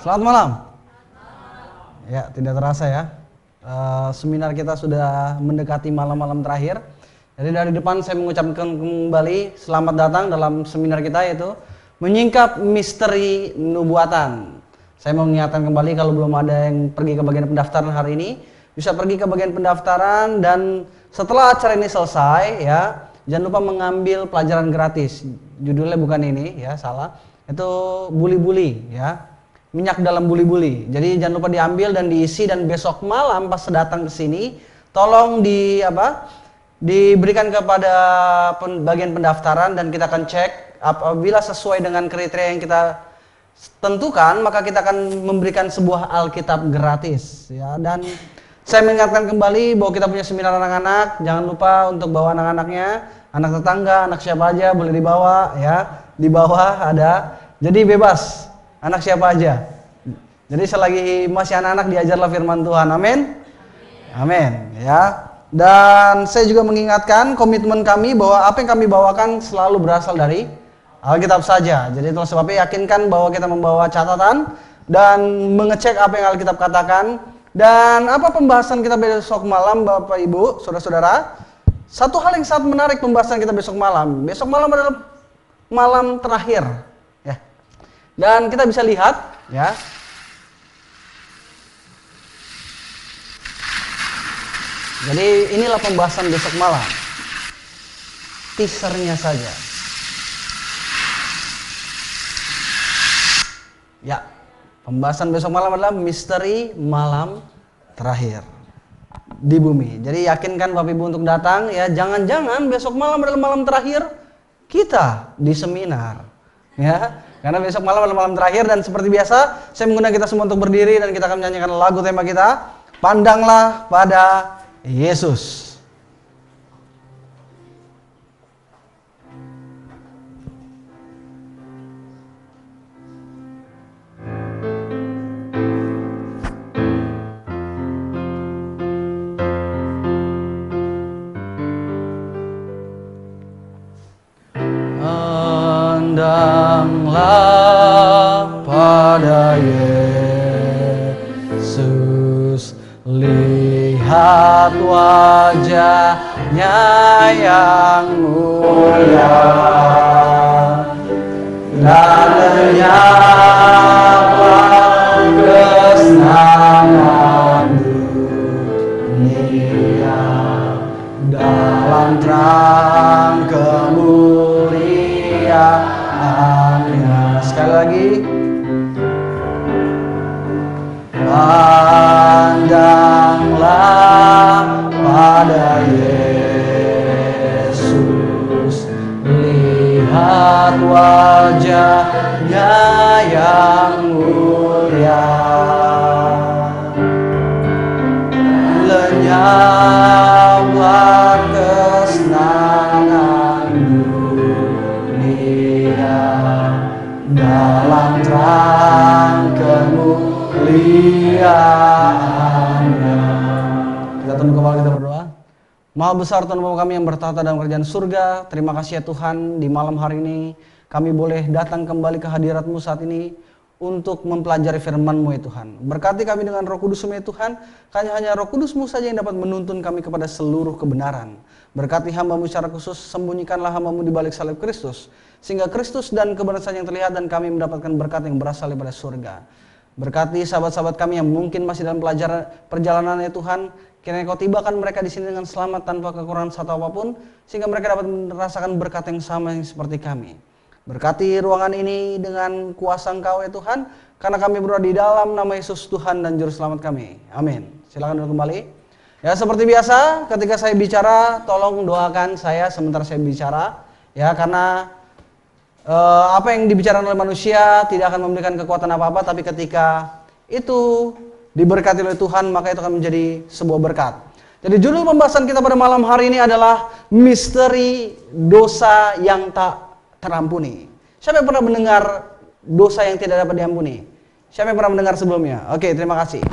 Selamat malam. Ya, tidak terasa ya. Eh, seminar kita sudah mendekati malam-malam terakhir. Jadi dari depan saya mengucapkan kembali selamat datang dalam seminar kita yaitu menyingkap misteri nubuatan. Saya mau mengingatkan kembali kalau belum ada yang pergi ke bagian pendaftaran hari ini, bisa pergi ke bagian pendaftaran dan setelah acara ini selesai ya, jangan lupa mengambil pelajaran gratis. Judulnya bukan ini ya, salah. Itu bully-bully ya minyak dalam buli-buli. Jadi jangan lupa diambil dan diisi dan besok malam pas datang ke sini tolong di apa? diberikan kepada pen, bagian pendaftaran dan kita akan cek apabila sesuai dengan kriteria yang kita tentukan maka kita akan memberikan sebuah Alkitab gratis ya dan saya mengingatkan kembali bahwa kita punya seminar anak-anak jangan lupa untuk bawa anak-anaknya anak tetangga anak siapa aja boleh dibawa ya di bawah ada jadi bebas Anak siapa aja? Jadi selagi masih anak-anak diajarlah firman Tuhan. Amin. Amin, ya. Dan saya juga mengingatkan komitmen kami bahwa apa yang kami bawakan selalu berasal dari Alkitab saja. Jadi terus sebabnya yakinkan bahwa kita membawa catatan dan mengecek apa yang Alkitab katakan dan apa pembahasan kita besok malam Bapak Ibu, saudara-saudara. Satu hal yang sangat menarik pembahasan kita besok malam. Besok malam adalah malam terakhir dan kita bisa lihat ya. Jadi inilah pembahasan besok malam. Teasernya saja. Ya, pembahasan besok malam adalah misteri malam terakhir di bumi. Jadi yakinkan Bapak Ibu untuk datang ya. Jangan-jangan besok malam adalah malam terakhir kita di seminar. Ya. Karena besok malam adalah malam terakhir dan seperti biasa saya mengundang kita semua untuk berdiri dan kita akan menyanyikan lagu tema kita. Pandanglah pada Yesus. Lihat wajahnya yang mulia Dan ternyata kesenangan dunia Dalam terang kemuliaannya Sekali lagi pandanglah pada Yesus lihat wajahnya yang mulia lenyaplah kesenangan dunia dalam terang kemuliaan kita tunduk kepala kita berdoa. Maha besar Tuhan Bapa kami yang bertata dalam kerjaan surga. Terima kasih ya Tuhan di malam hari ini kami boleh datang kembali ke hadiratmu saat ini untuk mempelajari firman-Mu ya Tuhan. Berkati kami dengan roh kudus ya Tuhan, hanya hanya roh kudus-Mu saja yang dapat menuntun kami kepada seluruh kebenaran. Berkati hambamu secara khusus, sembunyikanlah hambamu di balik salib Kristus, sehingga Kristus dan kebenaran yang terlihat dan kami mendapatkan berkat yang berasal daripada surga. Berkati sahabat-sahabat kami yang mungkin masih dalam pelajaran perjalanan ya Tuhan. Kiranya kau tibakan mereka di sini dengan selamat tanpa kekurangan satu apapun. Sehingga mereka dapat merasakan berkat yang sama yang seperti kami. Berkati ruangan ini dengan kuasa engkau ya Tuhan. Karena kami berdoa di dalam nama Yesus Tuhan dan Juru Selamat kami. Amin. Silakan duduk kembali. Ya seperti biasa ketika saya bicara tolong doakan saya sementara saya bicara. Ya karena uh, apa yang dibicarakan oleh manusia tidak akan memberikan kekuatan apa-apa tapi ketika itu diberkati oleh Tuhan maka itu akan menjadi sebuah berkat. Jadi judul pembahasan kita pada malam hari ini adalah misteri dosa yang tak terampuni. Siapa yang pernah mendengar dosa yang tidak dapat diampuni? Siapa yang pernah mendengar sebelumnya? Oke, terima kasih.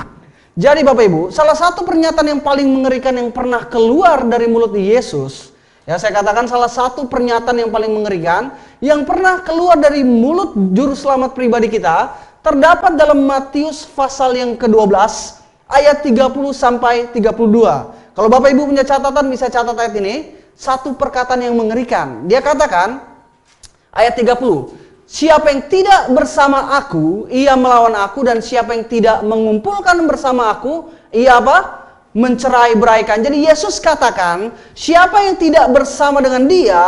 Jadi Bapak Ibu, salah satu pernyataan yang paling mengerikan yang pernah keluar dari mulut Yesus Ya, saya katakan salah satu pernyataan yang paling mengerikan yang pernah keluar dari mulut juru selamat pribadi kita terdapat dalam Matius pasal yang ke-12 ayat 30 sampai 32. Kalau Bapak Ibu punya catatan bisa catat ayat ini, satu perkataan yang mengerikan. Dia katakan ayat 30, siapa yang tidak bersama aku, ia melawan aku dan siapa yang tidak mengumpulkan bersama aku, ia apa? mencerai-beraikan. Jadi Yesus katakan, siapa yang tidak bersama dengan dia,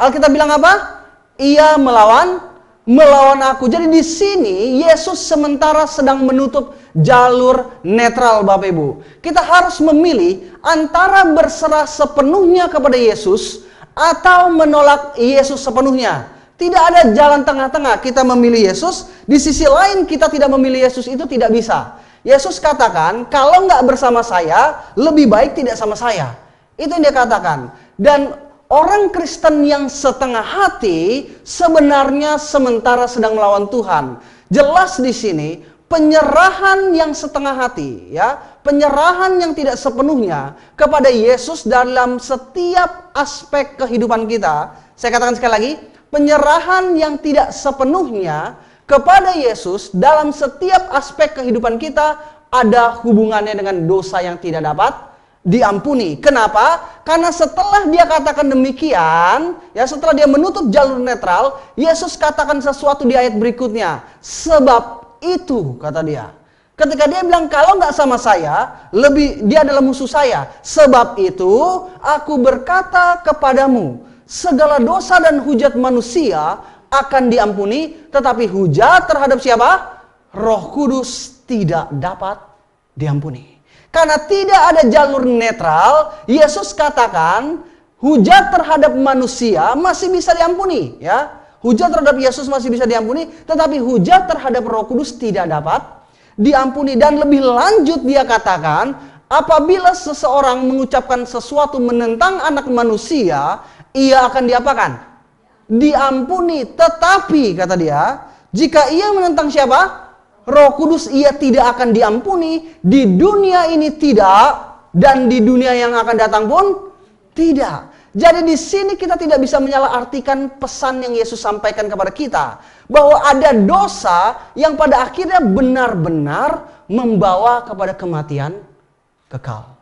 Alkitab bilang apa? Ia melawan melawan aku. Jadi di sini Yesus sementara sedang menutup jalur netral Bapak Ibu. Kita harus memilih antara berserah sepenuhnya kepada Yesus atau menolak Yesus sepenuhnya. Tidak ada jalan tengah-tengah. Kita memilih Yesus, di sisi lain kita tidak memilih Yesus itu tidak bisa. Yesus katakan, kalau nggak bersama saya, lebih baik tidak sama saya. Itu yang dia katakan. Dan orang Kristen yang setengah hati sebenarnya sementara sedang melawan Tuhan. Jelas di sini penyerahan yang setengah hati ya, penyerahan yang tidak sepenuhnya kepada Yesus dalam setiap aspek kehidupan kita. Saya katakan sekali lagi, penyerahan yang tidak sepenuhnya kepada Yesus dalam setiap aspek kehidupan kita ada hubungannya dengan dosa yang tidak dapat diampuni. Kenapa? Karena setelah dia katakan demikian, ya setelah dia menutup jalur netral, Yesus katakan sesuatu di ayat berikutnya. Sebab itu kata dia. Ketika dia bilang kalau nggak sama saya, lebih dia adalah musuh saya. Sebab itu aku berkata kepadamu, segala dosa dan hujat manusia akan diampuni, tetapi hujat terhadap siapa? Roh Kudus tidak dapat diampuni. Karena tidak ada jalur netral, Yesus katakan hujat terhadap manusia masih bisa diampuni, ya. Hujat terhadap Yesus masih bisa diampuni, tetapi hujat terhadap Roh Kudus tidak dapat diampuni dan lebih lanjut dia katakan, apabila seseorang mengucapkan sesuatu menentang anak manusia, ia akan diapakan? diampuni. Tetapi kata dia, jika ia menentang siapa? Roh Kudus ia tidak akan diampuni di dunia ini tidak dan di dunia yang akan datang pun tidak. Jadi di sini kita tidak bisa menyalahartikan pesan yang Yesus sampaikan kepada kita bahwa ada dosa yang pada akhirnya benar-benar membawa kepada kematian kekal.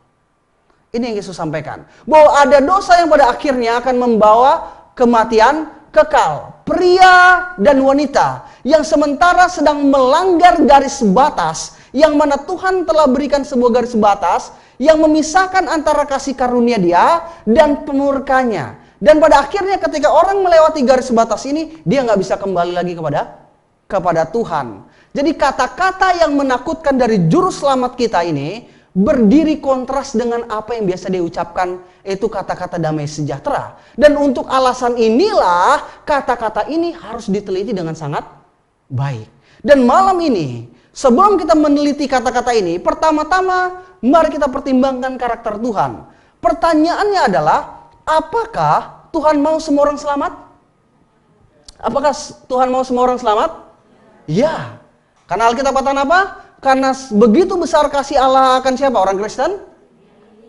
Ini yang Yesus sampaikan. Bahwa ada dosa yang pada akhirnya akan membawa kematian kekal, pria dan wanita yang sementara sedang melanggar garis batas yang mana Tuhan telah berikan sebuah garis batas yang memisahkan antara kasih karunia dia dan pemurkanya. Dan pada akhirnya ketika orang melewati garis batas ini, dia nggak bisa kembali lagi kepada kepada Tuhan. Jadi kata-kata yang menakutkan dari juru selamat kita ini berdiri kontras dengan apa yang biasa dia ucapkan itu kata-kata damai sejahtera. Dan untuk alasan inilah kata-kata ini harus diteliti dengan sangat baik. Dan malam ini, sebelum kita meneliti kata-kata ini, pertama-tama mari kita pertimbangkan karakter Tuhan. Pertanyaannya adalah, apakah Tuhan mau semua orang selamat? Apakah Tuhan mau semua orang selamat? Ya. Karena Alkitab katakan apa? Karena begitu besar kasih Allah akan siapa? Orang Kristen?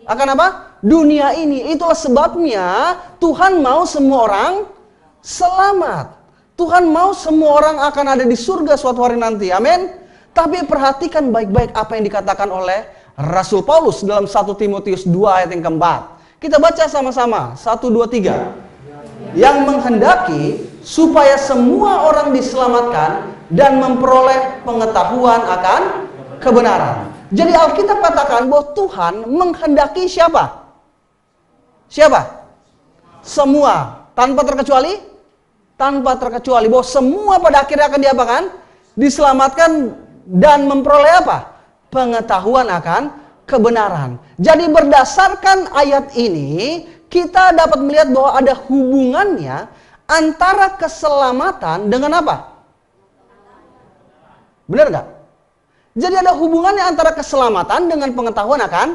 Akan apa? dunia ini. Itulah sebabnya Tuhan mau semua orang selamat. Tuhan mau semua orang akan ada di surga suatu hari nanti. Amin. Tapi perhatikan baik-baik apa yang dikatakan oleh Rasul Paulus dalam 1 Timotius 2 ayat yang keempat. Kita baca sama-sama. 1, 2, 3. Yang menghendaki supaya semua orang diselamatkan dan memperoleh pengetahuan akan kebenaran. Jadi Alkitab katakan bahwa Tuhan menghendaki siapa? Siapa? Semua, tanpa terkecuali tanpa terkecuali bahwa semua pada akhirnya akan diapakan? Diselamatkan dan memperoleh apa? Pengetahuan akan kebenaran. Jadi berdasarkan ayat ini kita dapat melihat bahwa ada hubungannya antara keselamatan dengan apa? Benar nggak? Jadi ada hubungannya antara keselamatan dengan pengetahuan akan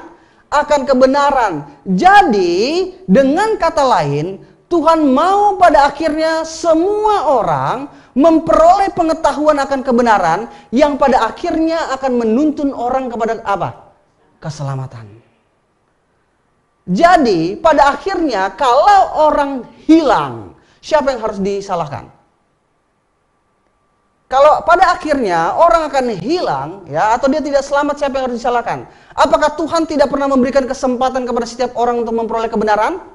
akan kebenaran. Jadi, dengan kata lain, Tuhan mau pada akhirnya semua orang memperoleh pengetahuan akan kebenaran yang pada akhirnya akan menuntun orang kepada apa? Keselamatan. Jadi, pada akhirnya kalau orang hilang, siapa yang harus disalahkan? Kalau pada akhirnya orang akan hilang ya atau dia tidak selamat siapa yang harus disalahkan? Apakah Tuhan tidak pernah memberikan kesempatan kepada setiap orang untuk memperoleh kebenaran?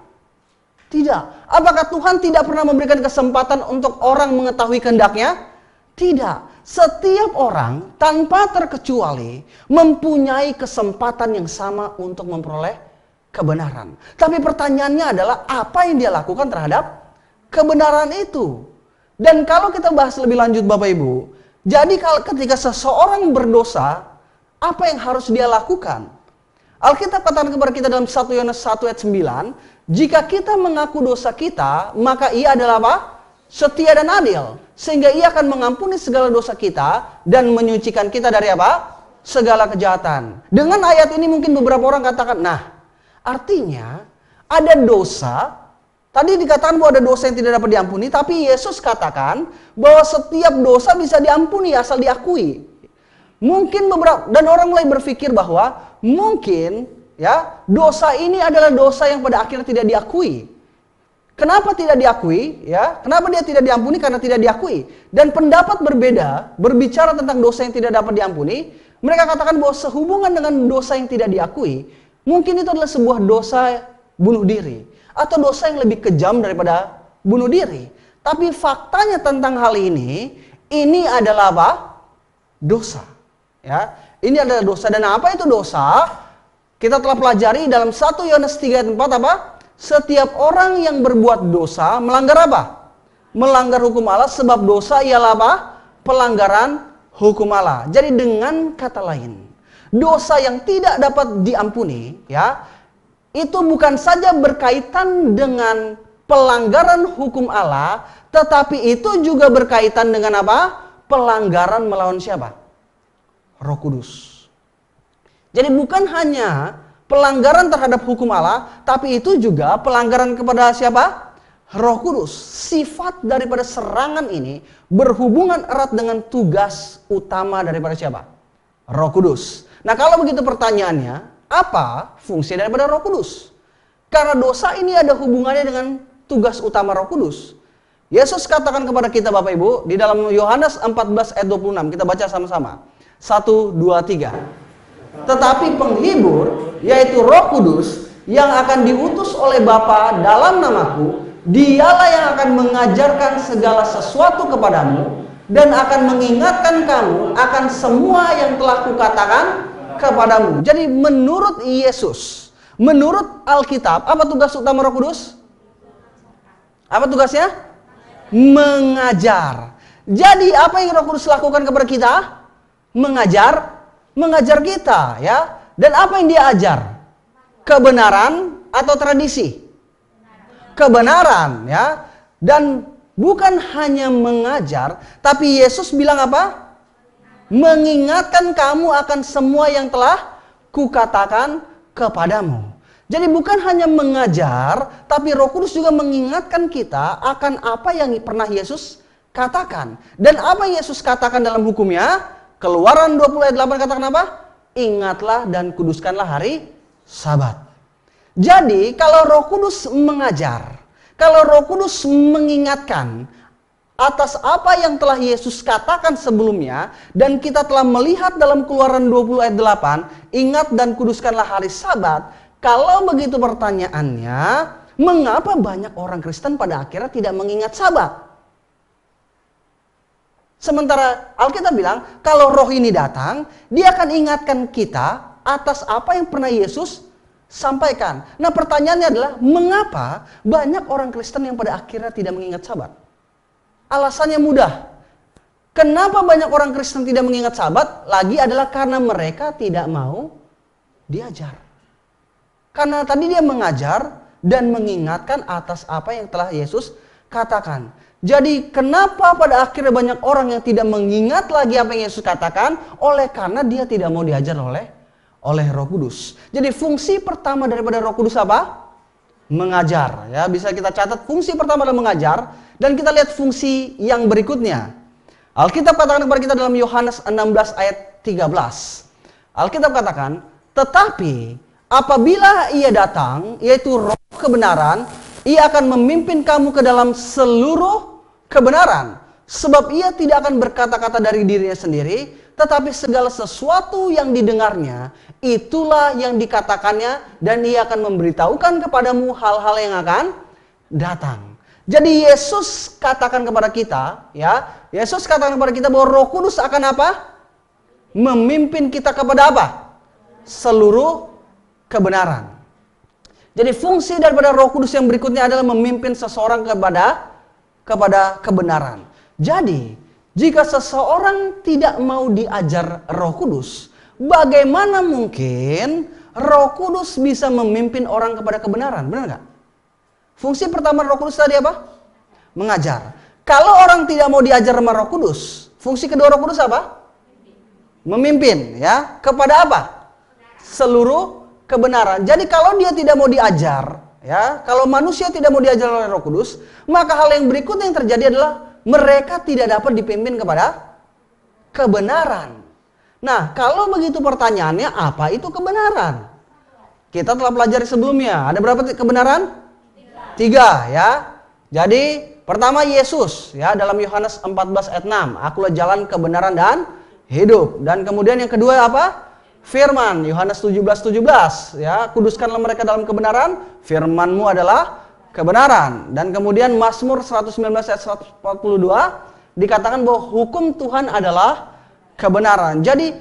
Tidak. Apakah Tuhan tidak pernah memberikan kesempatan untuk orang mengetahui kehendaknya? Tidak. Setiap orang tanpa terkecuali mempunyai kesempatan yang sama untuk memperoleh kebenaran. Tapi pertanyaannya adalah apa yang dia lakukan terhadap kebenaran itu? Dan kalau kita bahas lebih lanjut Bapak Ibu, jadi kalau ketika seseorang berdosa, apa yang harus dia lakukan? Alkitab katakan kepada kita dalam 1 Yohanes 1 ayat 9, jika kita mengaku dosa kita, maka ia adalah apa? Setia dan adil. Sehingga ia akan mengampuni segala dosa kita dan menyucikan kita dari apa? Segala kejahatan. Dengan ayat ini mungkin beberapa orang katakan, nah artinya ada dosa Tadi dikatakan bahwa ada dosa yang tidak dapat diampuni, tapi Yesus katakan bahwa setiap dosa bisa diampuni asal diakui. Mungkin beberapa dan orang mulai berpikir bahwa mungkin ya dosa ini adalah dosa yang pada akhirnya tidak diakui. Kenapa tidak diakui? Ya, kenapa dia tidak diampuni? Karena tidak diakui. Dan pendapat berbeda berbicara tentang dosa yang tidak dapat diampuni. Mereka katakan bahwa sehubungan dengan dosa yang tidak diakui, mungkin itu adalah sebuah dosa bunuh diri atau dosa yang lebih kejam daripada bunuh diri. Tapi faktanya tentang hal ini, ini adalah apa? Dosa. Ya, ini adalah dosa dan apa itu dosa? Kita telah pelajari dalam satu Yohanes 3 ayat 4 apa? Setiap orang yang berbuat dosa melanggar apa? Melanggar hukum Allah sebab dosa ialah apa? Pelanggaran hukum Allah. Jadi dengan kata lain, dosa yang tidak dapat diampuni, ya, itu bukan saja berkaitan dengan pelanggaran hukum Allah, tetapi itu juga berkaitan dengan apa? Pelanggaran melawan siapa? Roh Kudus. Jadi bukan hanya pelanggaran terhadap hukum Allah, tapi itu juga pelanggaran kepada siapa? Roh Kudus. Sifat daripada serangan ini berhubungan erat dengan tugas utama daripada siapa? Roh Kudus. Nah, kalau begitu pertanyaannya, apa fungsi daripada Roh Kudus? Karena dosa ini ada hubungannya dengan tugas utama Roh Kudus. Yesus katakan kepada kita Bapak Ibu di dalam Yohanes 14 ayat 26 kita baca sama-sama. Satu, dua, tiga. Tetapi penghibur yaitu Roh Kudus yang akan diutus oleh Bapa dalam namaku, dialah yang akan mengajarkan segala sesuatu kepadamu dan akan mengingatkan kamu akan semua yang telah kukatakan kepadamu. Jadi menurut Yesus, menurut Alkitab, apa tugas utama Roh Kudus? Apa tugasnya? Mengajar. Jadi apa yang Roh Kudus lakukan kepada kita? Mengajar, mengajar kita, ya. Dan apa yang dia ajar? Kebenaran atau tradisi? Kebenaran, ya. Dan bukan hanya mengajar, tapi Yesus bilang apa? mengingatkan kamu akan semua yang telah kukatakan kepadamu. Jadi bukan hanya mengajar, tapi Roh Kudus juga mengingatkan kita akan apa yang pernah Yesus katakan. Dan apa yang Yesus katakan dalam hukumnya? Keluaran 20 ayat 8 katakan apa? Ingatlah dan kuduskanlah hari sabat. Jadi kalau roh kudus mengajar, kalau roh kudus mengingatkan, atas apa yang telah Yesus katakan sebelumnya dan kita telah melihat dalam Keluaran 20 ayat 8, ingat dan kuduskanlah hari Sabat. Kalau begitu pertanyaannya, mengapa banyak orang Kristen pada akhirnya tidak mengingat Sabat? Sementara Alkitab bilang, kalau roh ini datang, dia akan ingatkan kita atas apa yang pernah Yesus sampaikan. Nah pertanyaannya adalah, mengapa banyak orang Kristen yang pada akhirnya tidak mengingat sabat? Alasannya mudah. Kenapa banyak orang Kristen tidak mengingat sabat? Lagi adalah karena mereka tidak mau diajar. Karena tadi dia mengajar dan mengingatkan atas apa yang telah Yesus katakan. Jadi kenapa pada akhirnya banyak orang yang tidak mengingat lagi apa yang Yesus katakan? Oleh karena dia tidak mau diajar oleh oleh Roh Kudus. Jadi fungsi pertama daripada Roh Kudus apa? mengajar ya bisa kita catat fungsi pertama adalah mengajar dan kita lihat fungsi yang berikutnya Alkitab katakan kepada kita dalam Yohanes 16 ayat 13 Alkitab katakan tetapi apabila ia datang yaitu roh kebenaran ia akan memimpin kamu ke dalam seluruh kebenaran sebab ia tidak akan berkata-kata dari dirinya sendiri tetapi segala sesuatu yang didengarnya itulah yang dikatakannya dan Ia akan memberitahukan kepadamu hal-hal yang akan datang. Jadi Yesus katakan kepada kita, ya, Yesus katakan kepada kita bahwa Roh Kudus akan apa? Memimpin kita kepada apa? Seluruh kebenaran. Jadi fungsi daripada Roh Kudus yang berikutnya adalah memimpin seseorang kepada kepada kebenaran. Jadi, jika seseorang tidak mau diajar Roh Kudus, bagaimana mungkin Roh Kudus bisa memimpin orang kepada kebenaran? Benar nggak? Fungsi pertama Roh Kudus tadi apa? Mengajar. Kalau orang tidak mau diajar sama Roh Kudus, fungsi kedua Roh Kudus apa? Memimpin, ya. Kepada apa? Seluruh kebenaran. Jadi kalau dia tidak mau diajar, ya, kalau manusia tidak mau diajar oleh Roh Kudus, maka hal yang berikut yang terjadi adalah mereka tidak dapat dipimpin kepada kebenaran. Nah, kalau begitu pertanyaannya apa itu kebenaran? Kita telah pelajari sebelumnya. Ada berapa kebenaran? Tiga, Tiga ya. Jadi, pertama Yesus ya dalam Yohanes 14 ayat 6, akulah jalan kebenaran dan hidup. Dan kemudian yang kedua apa? Firman Yohanes 17 17 ya, kuduskanlah mereka dalam kebenaran, firmanmu adalah kebenaran. Dan kemudian Mazmur 119 ayat 142 dikatakan bahwa hukum Tuhan adalah kebenaran. Jadi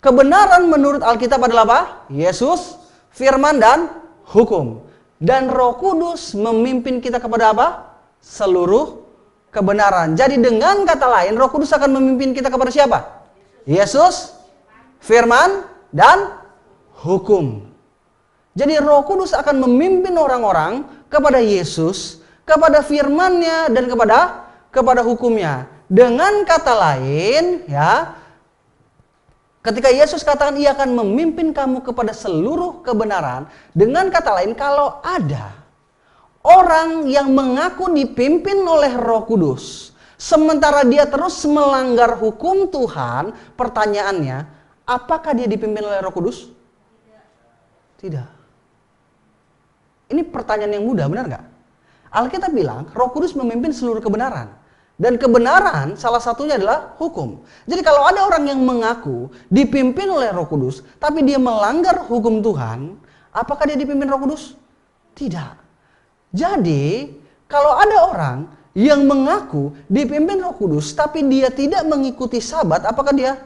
kebenaran menurut Alkitab adalah apa? Yesus, firman dan hukum. Dan Roh Kudus memimpin kita kepada apa? Seluruh kebenaran. Jadi dengan kata lain Roh Kudus akan memimpin kita kepada siapa? Yesus, firman dan hukum. Jadi Roh Kudus akan memimpin orang-orang kepada Yesus, kepada firman-Nya dan kepada kepada hukumnya. Dengan kata lain, ya, ketika Yesus katakan ia akan memimpin kamu kepada seluruh kebenaran, dengan kata lain kalau ada orang yang mengaku dipimpin oleh Roh Kudus, sementara dia terus melanggar hukum Tuhan, pertanyaannya, apakah dia dipimpin oleh Roh Kudus? Tidak. Ini pertanyaan yang mudah, benar nggak? Alkitab bilang, Roh Kudus memimpin seluruh kebenaran. Dan kebenaran salah satunya adalah hukum. Jadi kalau ada orang yang mengaku dipimpin oleh Roh Kudus, tapi dia melanggar hukum Tuhan, apakah dia dipimpin Roh Kudus? Tidak. Jadi, kalau ada orang yang mengaku dipimpin Roh Kudus, tapi dia tidak mengikuti Sabat, apakah dia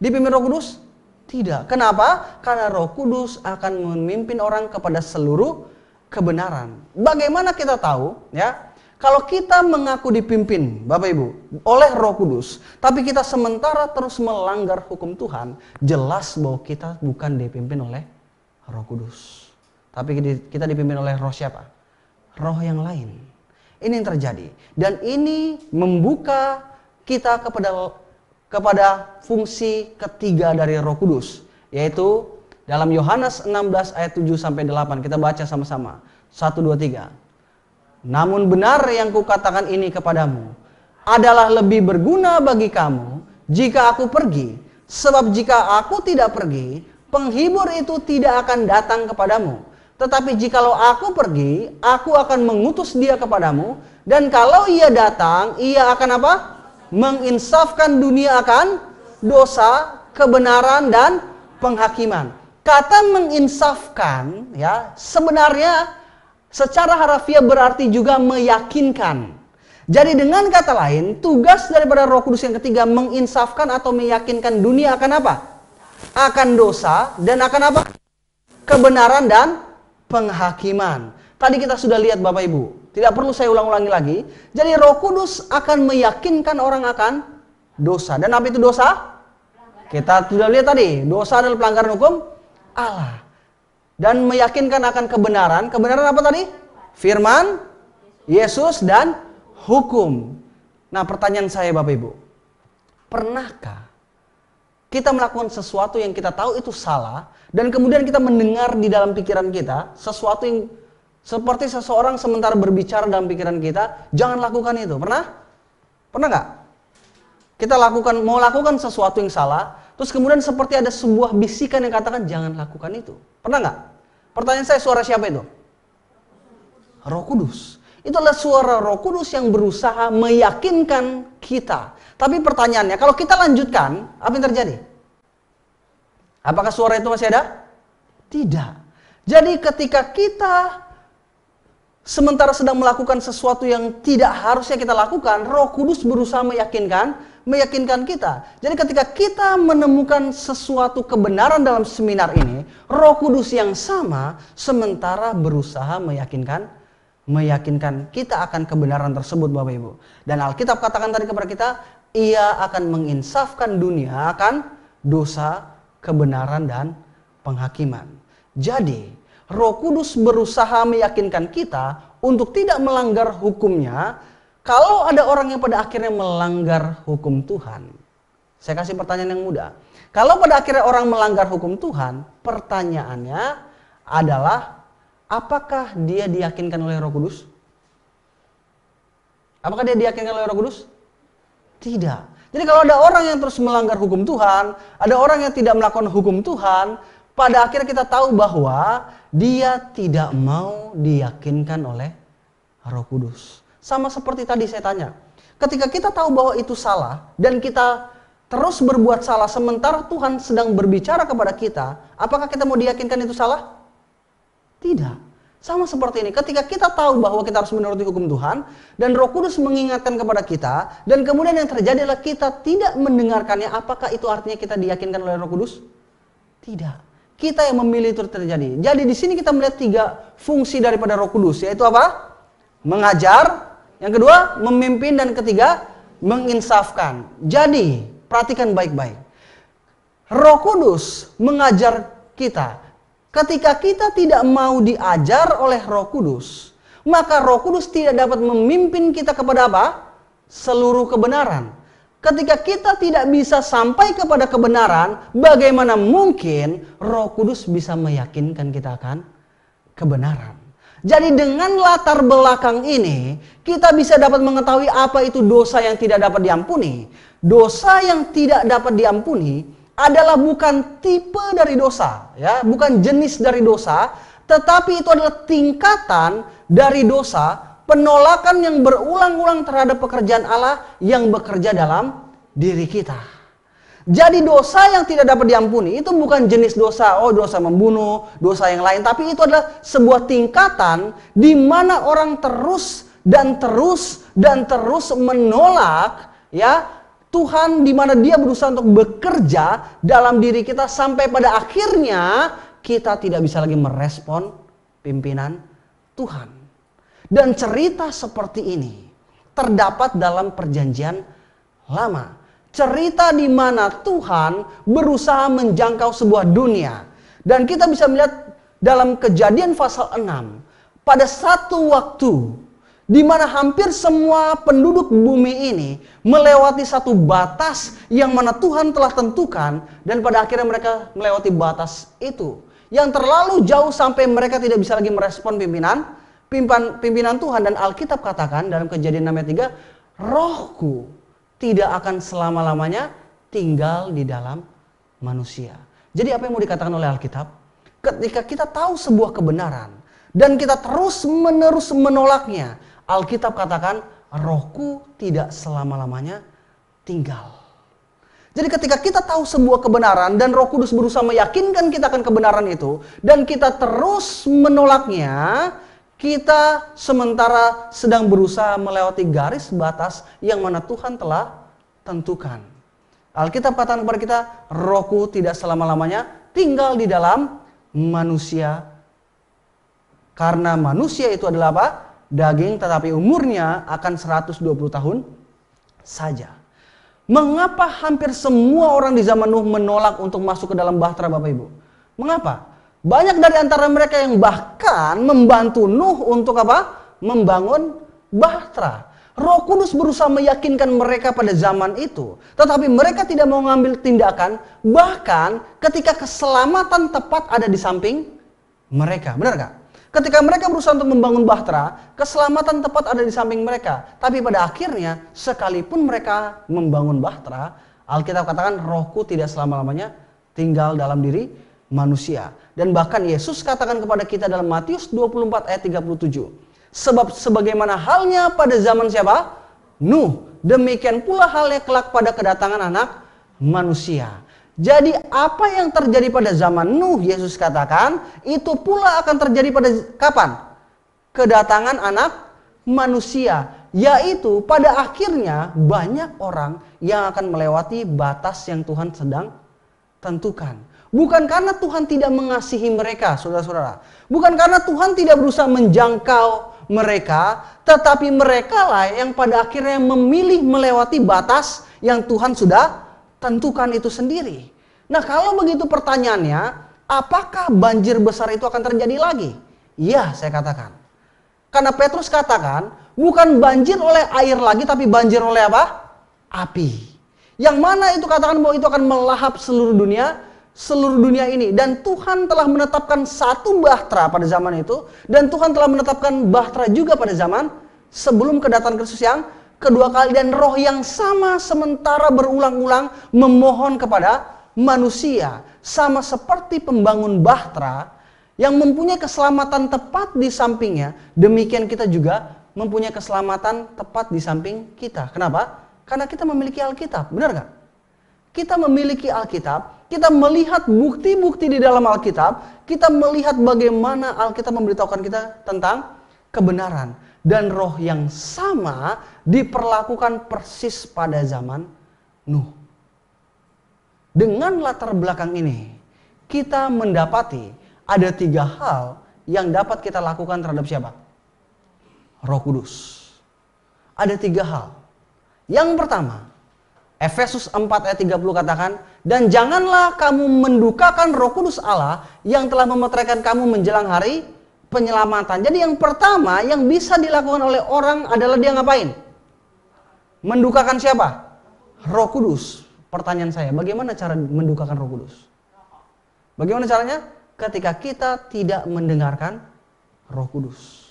dipimpin Roh Kudus? Tidak. Kenapa? Karena Roh Kudus akan memimpin orang kepada seluruh kebenaran. Bagaimana kita tahu, ya? Kalau kita mengaku dipimpin, Bapak Ibu, oleh Roh Kudus, tapi kita sementara terus melanggar hukum Tuhan, jelas bahwa kita bukan dipimpin oleh Roh Kudus. Tapi kita dipimpin oleh roh siapa? Roh yang lain. Ini yang terjadi dan ini membuka kita kepada kepada fungsi ketiga dari Roh Kudus, yaitu dalam Yohanes 16 ayat 7 sampai 8 kita baca sama-sama. 1 2 3. Namun benar yang kukatakan ini kepadamu adalah lebih berguna bagi kamu jika aku pergi. Sebab jika aku tidak pergi, penghibur itu tidak akan datang kepadamu. Tetapi jikalau aku pergi, aku akan mengutus dia kepadamu. Dan kalau ia datang, ia akan apa? Menginsafkan dunia akan dosa, kebenaran, dan penghakiman. Kata menginsafkan, ya sebenarnya Secara harafiah berarti juga meyakinkan. Jadi dengan kata lain, tugas daripada Roh Kudus yang ketiga menginsafkan atau meyakinkan dunia akan apa? Akan dosa dan akan apa? Kebenaran dan penghakiman. Tadi kita sudah lihat Bapak Ibu, tidak perlu saya ulang-ulangi lagi. Jadi Roh Kudus akan meyakinkan orang akan dosa. Dan apa itu dosa? Kita sudah lihat tadi, dosa adalah pelanggaran hukum Allah dan meyakinkan akan kebenaran. Kebenaran apa tadi? Firman, Yesus, dan hukum. Nah pertanyaan saya Bapak Ibu, pernahkah kita melakukan sesuatu yang kita tahu itu salah dan kemudian kita mendengar di dalam pikiran kita sesuatu yang seperti seseorang sementara berbicara dalam pikiran kita, jangan lakukan itu. Pernah? Pernah nggak? Kita lakukan mau lakukan sesuatu yang salah, Terus kemudian seperti ada sebuah bisikan yang katakan jangan lakukan itu. Pernah nggak? Pertanyaan saya suara siapa itu? Roh Kudus. Itu adalah suara Roh Kudus yang berusaha meyakinkan kita. Tapi pertanyaannya, kalau kita lanjutkan, apa yang terjadi? Apakah suara itu masih ada? Tidak. Jadi ketika kita sementara sedang melakukan sesuatu yang tidak harusnya kita lakukan, Roh Kudus berusaha meyakinkan meyakinkan kita. Jadi ketika kita menemukan sesuatu kebenaran dalam seminar ini, Roh Kudus yang sama sementara berusaha meyakinkan meyakinkan kita akan kebenaran tersebut Bapak Ibu. Dan Alkitab katakan tadi kepada kita, ia akan menginsafkan dunia akan dosa, kebenaran dan penghakiman. Jadi, Roh Kudus berusaha meyakinkan kita untuk tidak melanggar hukumnya kalau ada orang yang pada akhirnya melanggar hukum Tuhan, saya kasih pertanyaan yang mudah. Kalau pada akhirnya orang melanggar hukum Tuhan, pertanyaannya adalah apakah dia diyakinkan oleh Roh Kudus? Apakah dia diyakinkan oleh Roh Kudus? Tidak. Jadi kalau ada orang yang terus melanggar hukum Tuhan, ada orang yang tidak melakukan hukum Tuhan, pada akhirnya kita tahu bahwa dia tidak mau diyakinkan oleh Roh Kudus. Sama seperti tadi saya tanya. Ketika kita tahu bahwa itu salah dan kita terus berbuat salah sementara Tuhan sedang berbicara kepada kita, apakah kita mau diyakinkan itu salah? Tidak. Sama seperti ini, ketika kita tahu bahwa kita harus menuruti hukum Tuhan dan Roh Kudus mengingatkan kepada kita dan kemudian yang terjadi adalah kita tidak mendengarkannya, apakah itu artinya kita diyakinkan oleh Roh Kudus? Tidak. Kita yang memilih itu terjadi. Jadi di sini kita melihat tiga fungsi daripada Roh Kudus, yaitu apa? Mengajar, yang kedua, memimpin dan ketiga, menginsafkan. Jadi, perhatikan baik-baik. Roh Kudus mengajar kita. Ketika kita tidak mau diajar oleh Roh Kudus, maka Roh Kudus tidak dapat memimpin kita kepada apa? Seluruh kebenaran. Ketika kita tidak bisa sampai kepada kebenaran, bagaimana mungkin Roh Kudus bisa meyakinkan kita akan kebenaran? Jadi dengan latar belakang ini, kita bisa dapat mengetahui apa itu dosa yang tidak dapat diampuni. Dosa yang tidak dapat diampuni adalah bukan tipe dari dosa, ya, bukan jenis dari dosa, tetapi itu adalah tingkatan dari dosa, penolakan yang berulang-ulang terhadap pekerjaan Allah yang bekerja dalam diri kita. Jadi dosa yang tidak dapat diampuni itu bukan jenis dosa, oh dosa membunuh, dosa yang lain, tapi itu adalah sebuah tingkatan di mana orang terus dan terus dan terus menolak ya Tuhan di mana dia berusaha untuk bekerja dalam diri kita sampai pada akhirnya kita tidak bisa lagi merespon pimpinan Tuhan. Dan cerita seperti ini terdapat dalam perjanjian lama cerita di mana Tuhan berusaha menjangkau sebuah dunia. Dan kita bisa melihat dalam kejadian pasal 6, pada satu waktu di mana hampir semua penduduk bumi ini melewati satu batas yang mana Tuhan telah tentukan dan pada akhirnya mereka melewati batas itu yang terlalu jauh sampai mereka tidak bisa lagi merespon pimpinan pimpinan pimpinan Tuhan dan Alkitab katakan dalam kejadian 63 rohku tidak akan selama-lamanya tinggal di dalam manusia. Jadi apa yang mau dikatakan oleh Alkitab? Ketika kita tahu sebuah kebenaran dan kita terus menerus menolaknya, Alkitab katakan rohku tidak selama-lamanya tinggal. Jadi ketika kita tahu sebuah kebenaran dan Roh Kudus berusaha meyakinkan kita akan kebenaran itu dan kita terus menolaknya, kita sementara sedang berusaha melewati garis batas yang mana Tuhan telah tentukan. Alkitab katakan kepada kita, rohku tidak selama-lamanya tinggal di dalam manusia. Karena manusia itu adalah apa? Daging tetapi umurnya akan 120 tahun saja. Mengapa hampir semua orang di zaman Nuh menolak untuk masuk ke dalam bahtera Bapak Ibu? Mengapa? Banyak dari antara mereka yang bahkan membantu Nuh untuk apa? Membangun bahtera. Roh Kudus berusaha meyakinkan mereka pada zaman itu, tetapi mereka tidak mau mengambil tindakan bahkan ketika keselamatan tepat ada di samping mereka. Benar gak? Ketika mereka berusaha untuk membangun bahtera, keselamatan tepat ada di samping mereka. Tapi pada akhirnya, sekalipun mereka membangun bahtera, Alkitab katakan rohku tidak selama-lamanya tinggal dalam diri manusia. Dan bahkan Yesus katakan kepada kita dalam Matius 24 ayat 37. Sebab sebagaimana halnya pada zaman siapa? Nuh. Demikian pula halnya kelak pada kedatangan anak manusia. Jadi apa yang terjadi pada zaman Nuh, Yesus katakan, itu pula akan terjadi pada kapan? Kedatangan anak manusia. Yaitu pada akhirnya banyak orang yang akan melewati batas yang Tuhan sedang tentukan Bukan karena Tuhan tidak mengasihi mereka, saudara-saudara. Bukan karena Tuhan tidak berusaha menjangkau mereka, tetapi mereka lah yang pada akhirnya memilih melewati batas yang Tuhan sudah tentukan itu sendiri. Nah, kalau begitu pertanyaannya, apakah banjir besar itu akan terjadi lagi? Ya, saya katakan. Karena Petrus katakan, bukan banjir oleh air lagi, tapi banjir oleh apa? Api. Yang mana itu katakan bahwa itu akan melahap seluruh dunia, seluruh dunia ini dan Tuhan telah menetapkan satu bahtera pada zaman itu dan Tuhan telah menetapkan bahtera juga pada zaman sebelum kedatangan Kristus yang kedua kali dan roh yang sama sementara berulang-ulang memohon kepada manusia sama seperti pembangun bahtera yang mempunyai keselamatan tepat di sampingnya demikian kita juga mempunyai keselamatan tepat di samping kita kenapa karena kita memiliki Alkitab benar nggak kita memiliki Alkitab, kita melihat bukti-bukti di dalam Alkitab, kita melihat bagaimana Alkitab memberitahukan kita tentang kebenaran dan roh yang sama diperlakukan persis pada zaman Nuh. Dengan latar belakang ini, kita mendapati ada tiga hal yang dapat kita lakukan terhadap siapa? Roh Kudus. Ada tiga hal. Yang pertama, Efesus 4 ayat 30 katakan, "Dan janganlah kamu mendukakan Roh Kudus Allah yang telah memetraikan kamu menjelang hari penyelamatan." Jadi yang pertama yang bisa dilakukan oleh orang adalah dia ngapain? Mendukakan siapa? Roh Kudus. Pertanyaan saya, bagaimana cara mendukakan Roh Kudus? Bagaimana caranya? Ketika kita tidak mendengarkan Roh Kudus.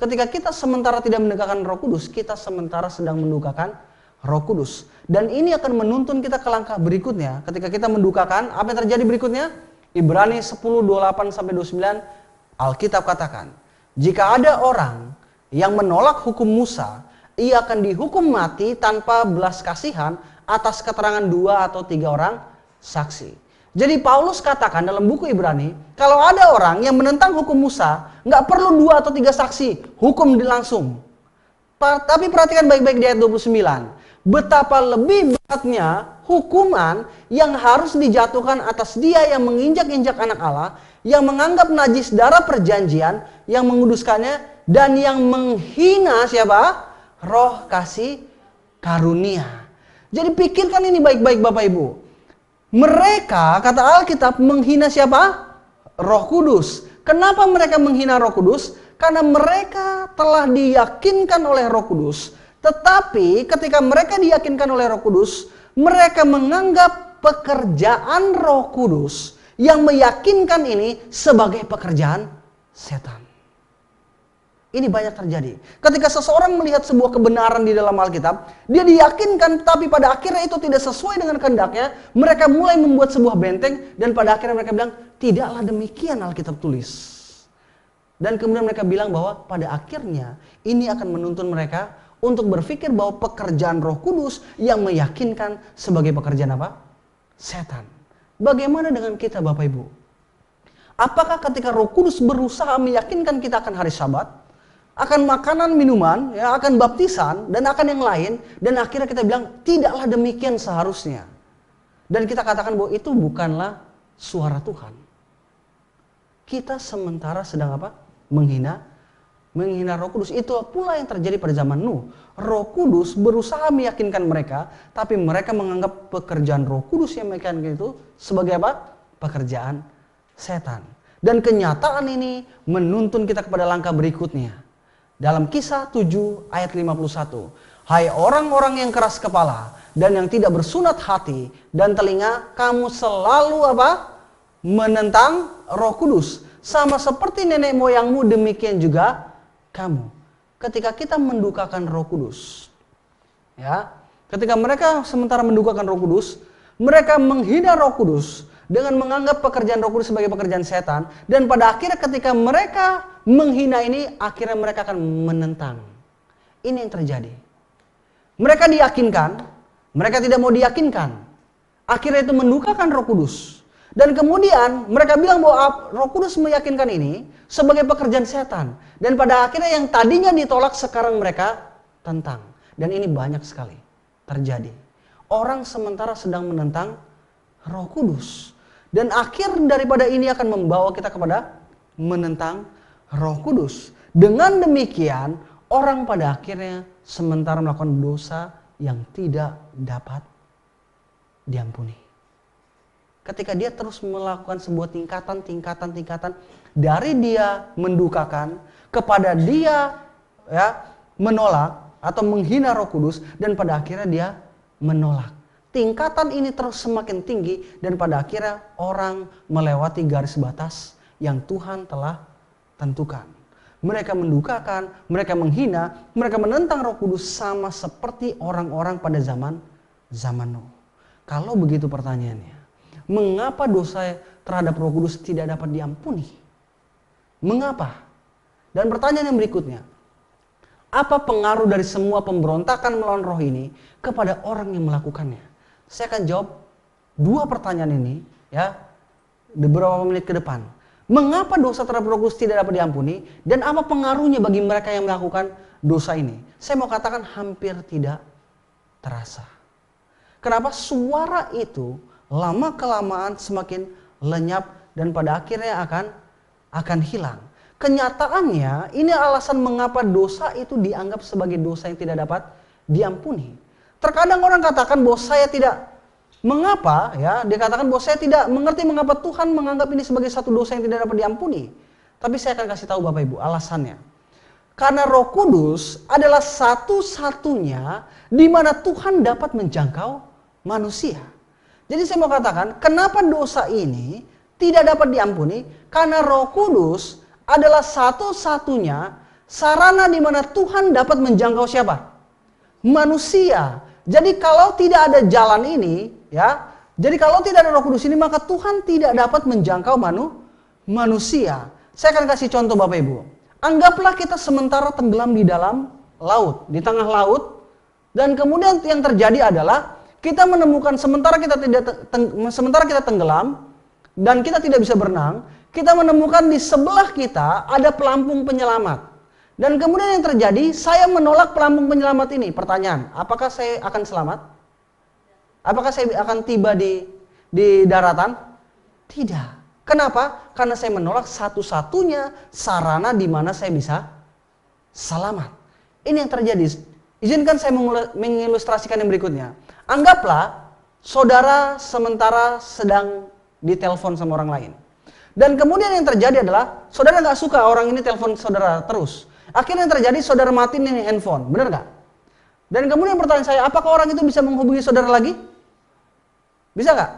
Ketika kita sementara tidak mendengarkan Roh Kudus, kita sementara sedang mendukakan Roh Kudus. Dan ini akan menuntun kita ke langkah berikutnya. Ketika kita mendukakan, apa yang terjadi berikutnya? Ibrani 10, 28 29, Alkitab katakan, jika ada orang yang menolak hukum Musa, ia akan dihukum mati tanpa belas kasihan atas keterangan dua atau tiga orang saksi. Jadi Paulus katakan dalam buku Ibrani, kalau ada orang yang menentang hukum Musa, nggak perlu dua atau tiga saksi, hukum dilangsung Tapi perhatikan baik-baik di ayat 29 betapa lebih beratnya hukuman yang harus dijatuhkan atas dia yang menginjak-injak anak Allah, yang menganggap najis darah perjanjian, yang menguduskannya, dan yang menghina siapa? Roh kasih karunia. Jadi pikirkan ini baik-baik Bapak Ibu. Mereka, kata Alkitab, menghina siapa? Roh Kudus. Kenapa mereka menghina Roh Kudus? Karena mereka telah diyakinkan oleh Roh Kudus tetapi ketika mereka diyakinkan oleh Roh Kudus, mereka menganggap pekerjaan Roh Kudus yang meyakinkan ini sebagai pekerjaan setan. Ini banyak terjadi. Ketika seseorang melihat sebuah kebenaran di dalam Alkitab, dia diyakinkan tapi pada akhirnya itu tidak sesuai dengan kehendaknya, mereka mulai membuat sebuah benteng dan pada akhirnya mereka bilang, "Tidaklah demikian Alkitab tulis." Dan kemudian mereka bilang bahwa pada akhirnya ini akan menuntun mereka untuk berpikir bahwa pekerjaan Roh Kudus yang meyakinkan sebagai pekerjaan apa? Setan. Bagaimana dengan kita Bapak Ibu? Apakah ketika Roh Kudus berusaha meyakinkan kita akan hari Sabat, akan makanan minuman, ya, akan baptisan, dan akan yang lain, dan akhirnya kita bilang tidaklah demikian seharusnya. Dan kita katakan bahwa itu bukanlah suara Tuhan. Kita sementara sedang apa? Menghina menghina Roh Kudus. Itu pula yang terjadi pada zaman Nuh. Roh Kudus berusaha meyakinkan mereka, tapi mereka menganggap pekerjaan Roh Kudus yang meyakinkan itu sebagai apa? Pekerjaan setan. Dan kenyataan ini menuntun kita kepada langkah berikutnya. Dalam kisah 7 ayat 51. Hai orang-orang yang keras kepala dan yang tidak bersunat hati dan telinga, kamu selalu apa? Menentang roh kudus. Sama seperti nenek moyangmu demikian juga kamu. Ketika kita mendukakan Roh Kudus, ya, ketika mereka sementara mendukakan Roh Kudus, mereka menghina Roh Kudus dengan menganggap pekerjaan Roh Kudus sebagai pekerjaan setan dan pada akhirnya ketika mereka menghina ini akhirnya mereka akan menentang. Ini yang terjadi. Mereka diyakinkan, mereka tidak mau diyakinkan. Akhirnya itu mendukakan Roh Kudus. Dan kemudian mereka bilang bahwa ah, Roh Kudus meyakinkan ini sebagai pekerjaan setan. Dan pada akhirnya yang tadinya ditolak sekarang mereka tentang. Dan ini banyak sekali terjadi. Orang sementara sedang menentang Roh Kudus. Dan akhir daripada ini akan membawa kita kepada menentang Roh Kudus. Dengan demikian, orang pada akhirnya sementara melakukan dosa yang tidak dapat diampuni ketika dia terus melakukan sebuah tingkatan, tingkatan, tingkatan dari dia mendukakan kepada dia ya menolak atau menghina Roh Kudus dan pada akhirnya dia menolak. Tingkatan ini terus semakin tinggi dan pada akhirnya orang melewati garis batas yang Tuhan telah tentukan. Mereka mendukakan, mereka menghina, mereka menentang Roh Kudus sama seperti orang-orang pada zaman zaman Nuh. Kalau begitu pertanyaannya, Mengapa dosa terhadap Roh Kudus tidak dapat diampuni? Mengapa? Dan pertanyaan yang berikutnya, apa pengaruh dari semua pemberontakan melawan roh ini kepada orang yang melakukannya? Saya akan jawab dua pertanyaan ini ya beberapa menit ke depan. Mengapa dosa terhadap Roh Kudus tidak dapat diampuni dan apa pengaruhnya bagi mereka yang melakukan dosa ini? Saya mau katakan hampir tidak terasa. Kenapa suara itu lama kelamaan semakin lenyap dan pada akhirnya akan akan hilang. Kenyataannya ini alasan mengapa dosa itu dianggap sebagai dosa yang tidak dapat diampuni. Terkadang orang katakan bahwa saya tidak mengapa ya dikatakan bahwa saya tidak mengerti mengapa Tuhan menganggap ini sebagai satu dosa yang tidak dapat diampuni. Tapi saya akan kasih tahu Bapak Ibu alasannya. Karena Roh Kudus adalah satu-satunya di mana Tuhan dapat menjangkau manusia. Jadi saya mau katakan, kenapa dosa ini tidak dapat diampuni? Karena Roh Kudus adalah satu-satunya sarana di mana Tuhan dapat menjangkau siapa? Manusia. Jadi kalau tidak ada jalan ini, ya. Jadi kalau tidak ada Roh Kudus ini maka Tuhan tidak dapat menjangkau manu manusia. Saya akan kasih contoh Bapak Ibu. Anggaplah kita sementara tenggelam di dalam laut, di tengah laut dan kemudian yang terjadi adalah kita menemukan sementara kita tidak teng, sementara kita tenggelam dan kita tidak bisa berenang, kita menemukan di sebelah kita ada pelampung penyelamat. Dan kemudian yang terjadi, saya menolak pelampung penyelamat ini. Pertanyaan, apakah saya akan selamat? Apakah saya akan tiba di di daratan? Tidak. Kenapa? Karena saya menolak satu-satunya sarana di mana saya bisa selamat. Ini yang terjadi. Izinkan saya mengilustrasikan yang berikutnya. Anggaplah saudara sementara sedang ditelepon sama orang lain. Dan kemudian yang terjadi adalah saudara nggak suka orang ini telepon saudara terus. Akhirnya yang terjadi saudara mati ini handphone, bener nggak? Dan kemudian pertanyaan saya, apakah orang itu bisa menghubungi saudara lagi? Bisa nggak?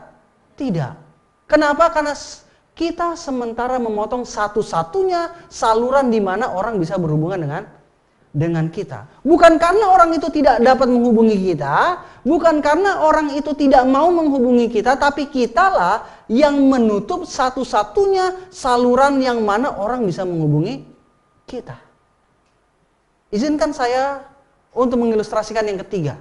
Tidak. Kenapa? Karena kita sementara memotong satu-satunya saluran di mana orang bisa berhubungan dengan dengan kita. Bukan karena orang itu tidak dapat menghubungi kita, bukan karena orang itu tidak mau menghubungi kita, tapi kitalah yang menutup satu-satunya saluran yang mana orang bisa menghubungi kita. Izinkan saya untuk mengilustrasikan yang ketiga.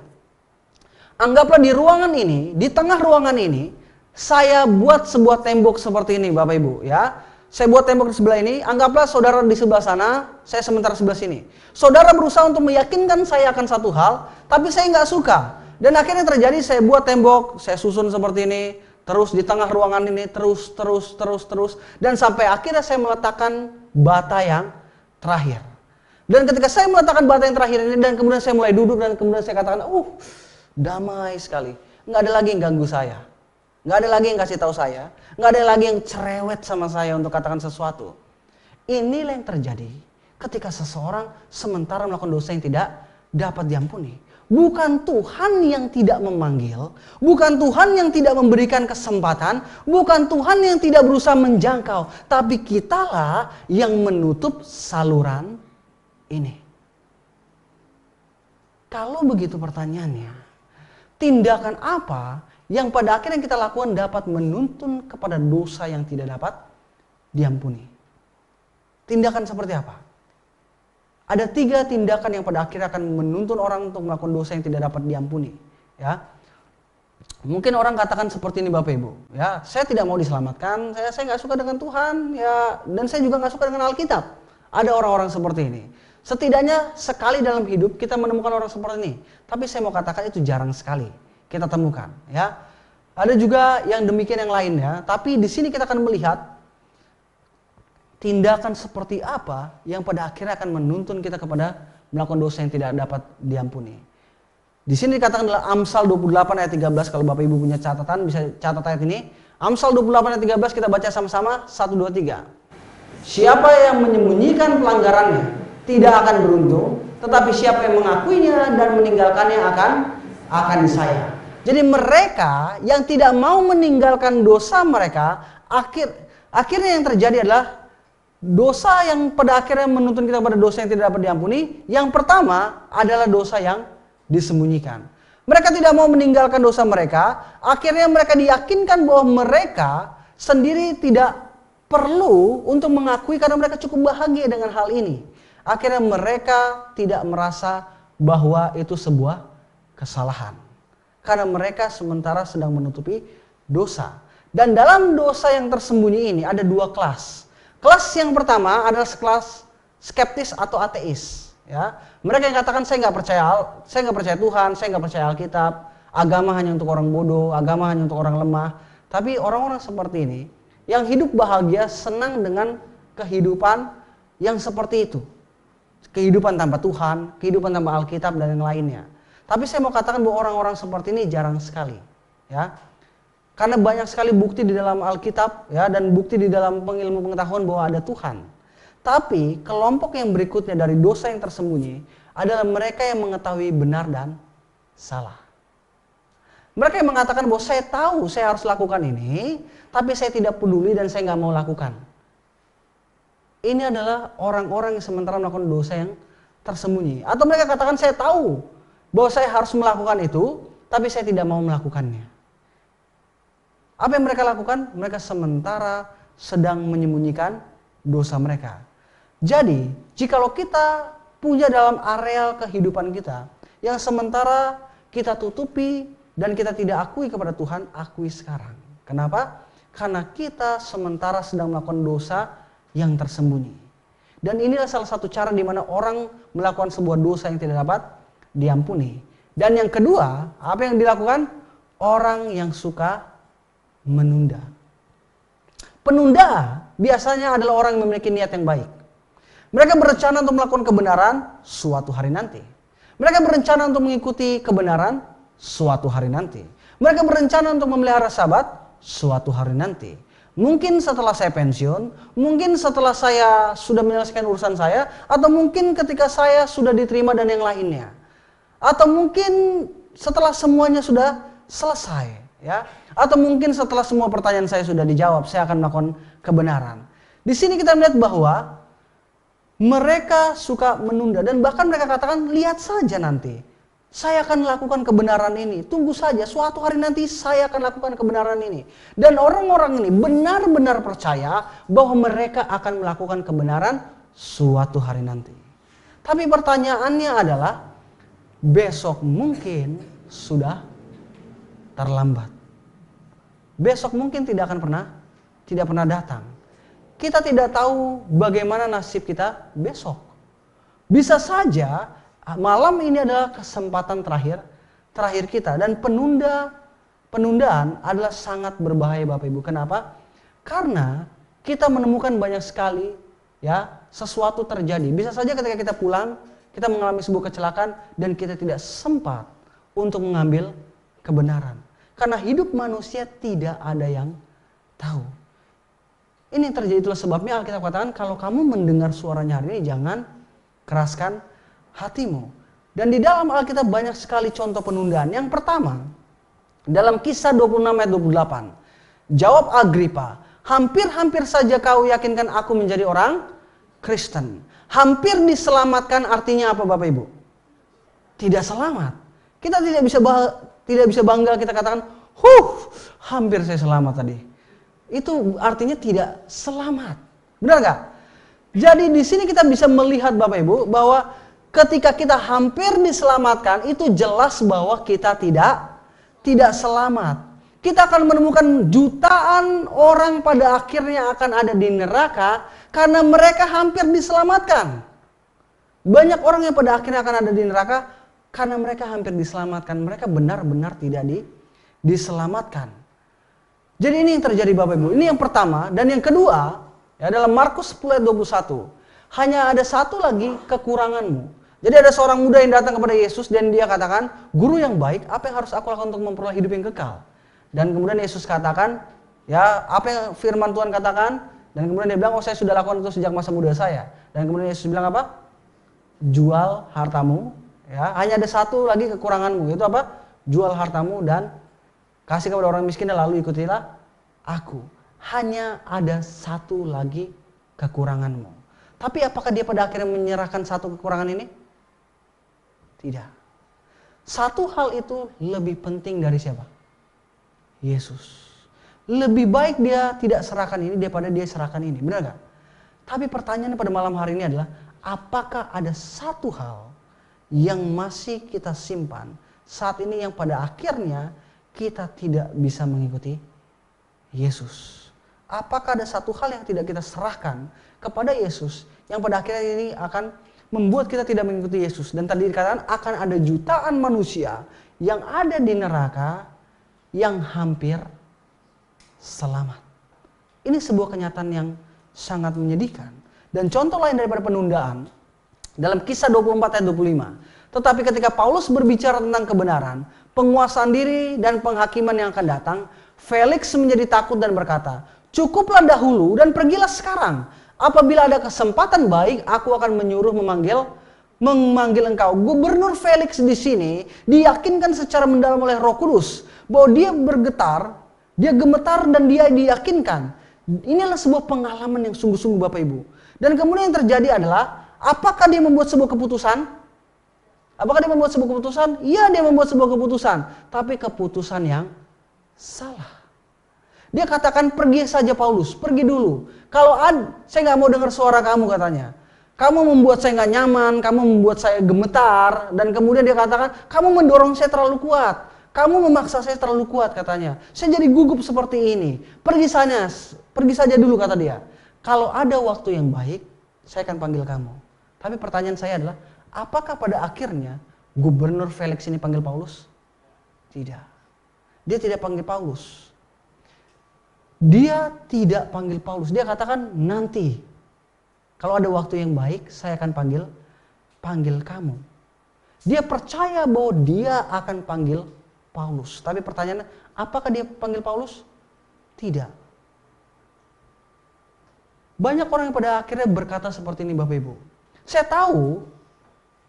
Anggaplah di ruangan ini, di tengah ruangan ini, saya buat sebuah tembok seperti ini Bapak Ibu ya. Saya buat tembok di sebelah ini, anggaplah saudara di sebelah sana, saya sementara sebelah sini. Saudara berusaha untuk meyakinkan saya akan satu hal, tapi saya nggak suka. Dan akhirnya terjadi saya buat tembok, saya susun seperti ini, terus di tengah ruangan ini, terus, terus, terus, terus. Dan sampai akhirnya saya meletakkan bata yang terakhir. Dan ketika saya meletakkan bata yang terakhir ini, dan kemudian saya mulai duduk, dan kemudian saya katakan, uh, damai sekali. Nggak ada lagi yang ganggu saya. Nggak ada lagi yang kasih tahu saya. Nggak ada lagi yang cerewet sama saya untuk katakan sesuatu. Inilah yang terjadi ketika seseorang sementara melakukan dosa yang tidak dapat diampuni. Bukan Tuhan yang tidak memanggil, bukan Tuhan yang tidak memberikan kesempatan, bukan Tuhan yang tidak berusaha menjangkau, tapi kitalah yang menutup saluran ini. Kalau begitu pertanyaannya, tindakan apa yang pada akhirnya kita lakukan dapat menuntun kepada dosa yang tidak dapat diampuni. Tindakan seperti apa? Ada tiga tindakan yang pada akhirnya akan menuntun orang untuk melakukan dosa yang tidak dapat diampuni. Ya, mungkin orang katakan seperti ini Bapak Ibu, ya saya tidak mau diselamatkan, saya saya nggak suka dengan Tuhan, ya dan saya juga nggak suka dengan Alkitab. Ada orang-orang seperti ini. Setidaknya sekali dalam hidup kita menemukan orang seperti ini. Tapi saya mau katakan itu jarang sekali kita temukan ya. Ada juga yang demikian yang lainnya. tapi di sini kita akan melihat tindakan seperti apa yang pada akhirnya akan menuntun kita kepada melakukan dosa yang tidak dapat diampuni. Di sini dikatakan dua Amsal 28 ayat 13 kalau Bapak Ibu punya catatan bisa catat ayat ini. Amsal 28 ayat 13 kita baca sama-sama 1 2 3. Siapa yang menyembunyikan pelanggarannya tidak akan beruntung, tetapi siapa yang mengakuinya dan meninggalkannya akan akan disayang. Jadi mereka yang tidak mau meninggalkan dosa mereka, akhir akhirnya yang terjadi adalah dosa yang pada akhirnya menuntun kita pada dosa yang tidak dapat diampuni. Yang pertama adalah dosa yang disembunyikan. Mereka tidak mau meninggalkan dosa mereka, akhirnya mereka diyakinkan bahwa mereka sendiri tidak perlu untuk mengakui karena mereka cukup bahagia dengan hal ini. Akhirnya mereka tidak merasa bahwa itu sebuah kesalahan karena mereka sementara sedang menutupi dosa. Dan dalam dosa yang tersembunyi ini ada dua kelas. Kelas yang pertama adalah kelas skeptis atau ateis. Ya, mereka yang katakan saya nggak percaya, saya nggak percaya Tuhan, saya nggak percaya Alkitab, agama hanya untuk orang bodoh, agama hanya untuk orang lemah. Tapi orang-orang seperti ini yang hidup bahagia senang dengan kehidupan yang seperti itu, kehidupan tanpa Tuhan, kehidupan tanpa Alkitab dan yang lainnya. Tapi saya mau katakan bahwa orang-orang seperti ini jarang sekali, ya. Karena banyak sekali bukti di dalam Alkitab, ya, dan bukti di dalam pengilmu pengetahuan bahwa ada Tuhan. Tapi kelompok yang berikutnya dari dosa yang tersembunyi adalah mereka yang mengetahui benar dan salah. Mereka yang mengatakan bahwa saya tahu saya harus lakukan ini, tapi saya tidak peduli dan saya nggak mau lakukan. Ini adalah orang-orang yang sementara melakukan dosa yang tersembunyi. Atau mereka katakan saya tahu bahwa saya harus melakukan itu, tapi saya tidak mau melakukannya. Apa yang mereka lakukan? Mereka sementara sedang menyembunyikan dosa mereka. Jadi, jikalau kita punya dalam areal kehidupan kita yang sementara kita tutupi dan kita tidak akui kepada Tuhan, akui sekarang. Kenapa? Karena kita sementara sedang melakukan dosa yang tersembunyi. Dan inilah salah satu cara di mana orang melakukan sebuah dosa yang tidak dapat diampuni. Dan yang kedua, apa yang dilakukan? Orang yang suka menunda. Penunda biasanya adalah orang yang memiliki niat yang baik. Mereka berencana untuk melakukan kebenaran suatu hari nanti. Mereka berencana untuk mengikuti kebenaran suatu hari nanti. Mereka berencana untuk memelihara sahabat suatu hari nanti. Mungkin setelah saya pensiun, mungkin setelah saya sudah menyelesaikan urusan saya, atau mungkin ketika saya sudah diterima dan yang lainnya atau mungkin setelah semuanya sudah selesai ya atau mungkin setelah semua pertanyaan saya sudah dijawab saya akan melakukan kebenaran di sini kita melihat bahwa mereka suka menunda dan bahkan mereka katakan lihat saja nanti saya akan lakukan kebenaran ini tunggu saja suatu hari nanti saya akan lakukan kebenaran ini dan orang-orang ini benar-benar percaya bahwa mereka akan melakukan kebenaran suatu hari nanti tapi pertanyaannya adalah besok mungkin sudah terlambat. Besok mungkin tidak akan pernah tidak pernah datang. Kita tidak tahu bagaimana nasib kita besok. Bisa saja ah, malam ini adalah kesempatan terakhir terakhir kita dan penunda penundaan adalah sangat berbahaya Bapak Ibu. Kenapa? Karena kita menemukan banyak sekali ya sesuatu terjadi. Bisa saja ketika kita pulang kita mengalami sebuah kecelakaan dan kita tidak sempat untuk mengambil kebenaran. Karena hidup manusia tidak ada yang tahu. Ini yang terjadi itulah sebabnya Alkitab katakan kalau kamu mendengar suaranya hari ini jangan keraskan hatimu. Dan di dalam Alkitab banyak sekali contoh penundaan. Yang pertama, dalam kisah 26 ayat 28. Jawab Agripa, hampir-hampir saja kau yakinkan aku menjadi orang Kristen hampir diselamatkan artinya apa Bapak Ibu? Tidak selamat. Kita tidak bisa tidak bisa bangga kita katakan, "Huh, hampir saya selamat tadi." Itu artinya tidak selamat. Benar gak? Jadi di sini kita bisa melihat Bapak Ibu bahwa ketika kita hampir diselamatkan itu jelas bahwa kita tidak tidak selamat. Kita akan menemukan jutaan orang pada akhirnya akan ada di neraka karena mereka hampir diselamatkan. Banyak orang yang pada akhirnya akan ada di neraka karena mereka hampir diselamatkan. Mereka benar-benar tidak di, diselamatkan. Jadi ini yang terjadi Bapak Ibu. Ini yang pertama dan yang kedua ya dalam Markus 10 ayat 21. Hanya ada satu lagi kekuranganmu. Jadi ada seorang muda yang datang kepada Yesus dan dia katakan, "Guru yang baik, apa yang harus aku lakukan untuk memperoleh hidup yang kekal?" Dan kemudian Yesus katakan, ya, apa yang firman Tuhan katakan? Dan kemudian dia bilang, oh saya sudah lakukan itu sejak masa muda saya. Dan kemudian Yesus bilang apa? Jual hartamu. Ya, hanya ada satu lagi kekuranganmu, Itu apa? Jual hartamu dan kasih kepada orang miskin dan lalu ikutilah aku. Hanya ada satu lagi kekuranganmu. Tapi apakah dia pada akhirnya menyerahkan satu kekurangan ini? Tidak. Satu hal itu lebih penting dari siapa? Yesus lebih baik dia tidak serahkan ini daripada dia serahkan ini. Benar gak? Tapi pertanyaan pada malam hari ini adalah, apakah ada satu hal yang masih kita simpan saat ini yang pada akhirnya kita tidak bisa mengikuti Yesus? Apakah ada satu hal yang tidak kita serahkan kepada Yesus yang pada akhirnya ini akan membuat kita tidak mengikuti Yesus? Dan tadi dikatakan akan ada jutaan manusia yang ada di neraka yang hampir selamat. Ini sebuah kenyataan yang sangat menyedihkan. Dan contoh lain daripada penundaan dalam kisah 24 ayat 25. Tetapi ketika Paulus berbicara tentang kebenaran, penguasaan diri dan penghakiman yang akan datang, Felix menjadi takut dan berkata, "Cukuplah dahulu dan pergilah sekarang. Apabila ada kesempatan baik, aku akan menyuruh memanggil memanggil engkau. Gubernur Felix di sini diyakinkan secara mendalam oleh Roh Kudus bahwa dia bergetar dia gemetar dan dia diyakinkan. Inilah sebuah pengalaman yang sungguh-sungguh Bapak Ibu. Dan kemudian yang terjadi adalah, apakah dia membuat sebuah keputusan? Apakah dia membuat sebuah keputusan? Iya dia membuat sebuah keputusan. Tapi keputusan yang salah. Dia katakan pergi saja Paulus, pergi dulu. Kalau ad, saya nggak mau dengar suara kamu katanya. Kamu membuat saya nggak nyaman, kamu membuat saya gemetar, dan kemudian dia katakan kamu mendorong saya terlalu kuat. Kamu memaksa saya terlalu kuat katanya. Saya jadi gugup seperti ini. Pergi sana, pergi saja dulu kata dia. Kalau ada waktu yang baik, saya akan panggil kamu. Tapi pertanyaan saya adalah, apakah pada akhirnya gubernur Felix ini panggil Paulus? Tidak. Dia tidak panggil Paulus. Dia tidak panggil Paulus. Dia katakan nanti. Kalau ada waktu yang baik, saya akan panggil panggil kamu. Dia percaya bahwa dia akan panggil Paulus. Tapi pertanyaannya, apakah dia panggil Paulus? Tidak. Banyak orang yang pada akhirnya berkata seperti ini Bapak Ibu. Saya tahu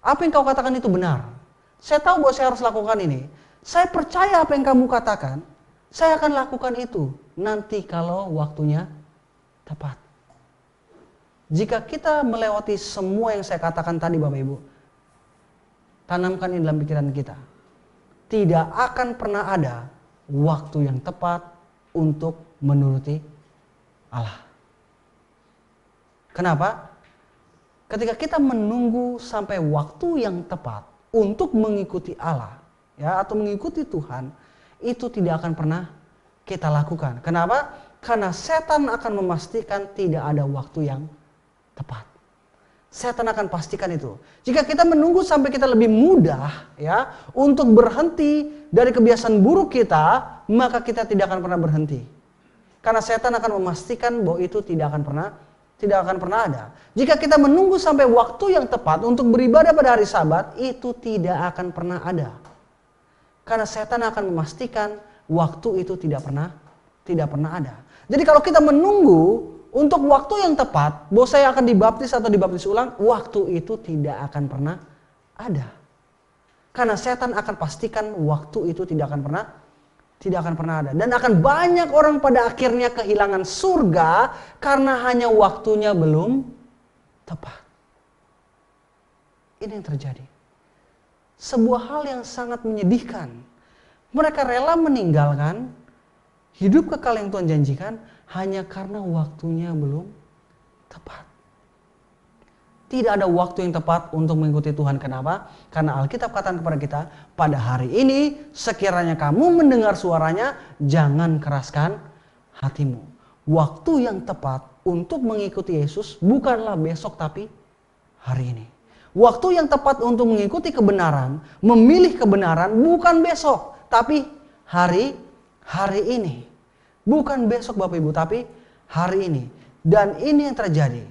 apa yang kau katakan itu benar. Saya tahu bahwa saya harus lakukan ini. Saya percaya apa yang kamu katakan. Saya akan lakukan itu nanti kalau waktunya tepat. Jika kita melewati semua yang saya katakan tadi Bapak Ibu, tanamkan ini dalam pikiran kita tidak akan pernah ada waktu yang tepat untuk menuruti Allah. Kenapa? Ketika kita menunggu sampai waktu yang tepat untuk mengikuti Allah, ya atau mengikuti Tuhan, itu tidak akan pernah kita lakukan. Kenapa? Karena setan akan memastikan tidak ada waktu yang tepat. Setan akan pastikan itu. Jika kita menunggu sampai kita lebih mudah ya untuk berhenti dari kebiasaan buruk kita, maka kita tidak akan pernah berhenti. Karena setan akan memastikan bahwa itu tidak akan pernah tidak akan pernah ada. Jika kita menunggu sampai waktu yang tepat untuk beribadah pada hari Sabat, itu tidak akan pernah ada. Karena setan akan memastikan waktu itu tidak pernah tidak pernah ada. Jadi kalau kita menunggu untuk waktu yang tepat, bahwa saya akan dibaptis atau dibaptis ulang, waktu itu tidak akan pernah ada. Karena setan akan pastikan waktu itu tidak akan pernah tidak akan pernah ada dan akan banyak orang pada akhirnya kehilangan surga karena hanya waktunya belum tepat. Ini yang terjadi. Sebuah hal yang sangat menyedihkan. Mereka rela meninggalkan hidup kekal yang Tuhan janjikan hanya karena waktunya belum tepat. Tidak ada waktu yang tepat untuk mengikuti Tuhan. Kenapa? Karena Alkitab katakan kepada kita, pada hari ini sekiranya kamu mendengar suaranya, jangan keraskan hatimu. Waktu yang tepat untuk mengikuti Yesus bukanlah besok tapi hari ini. Waktu yang tepat untuk mengikuti kebenaran, memilih kebenaran bukan besok, tapi hari hari ini. Bukan besok Bapak Ibu, tapi hari ini. Dan ini yang terjadi.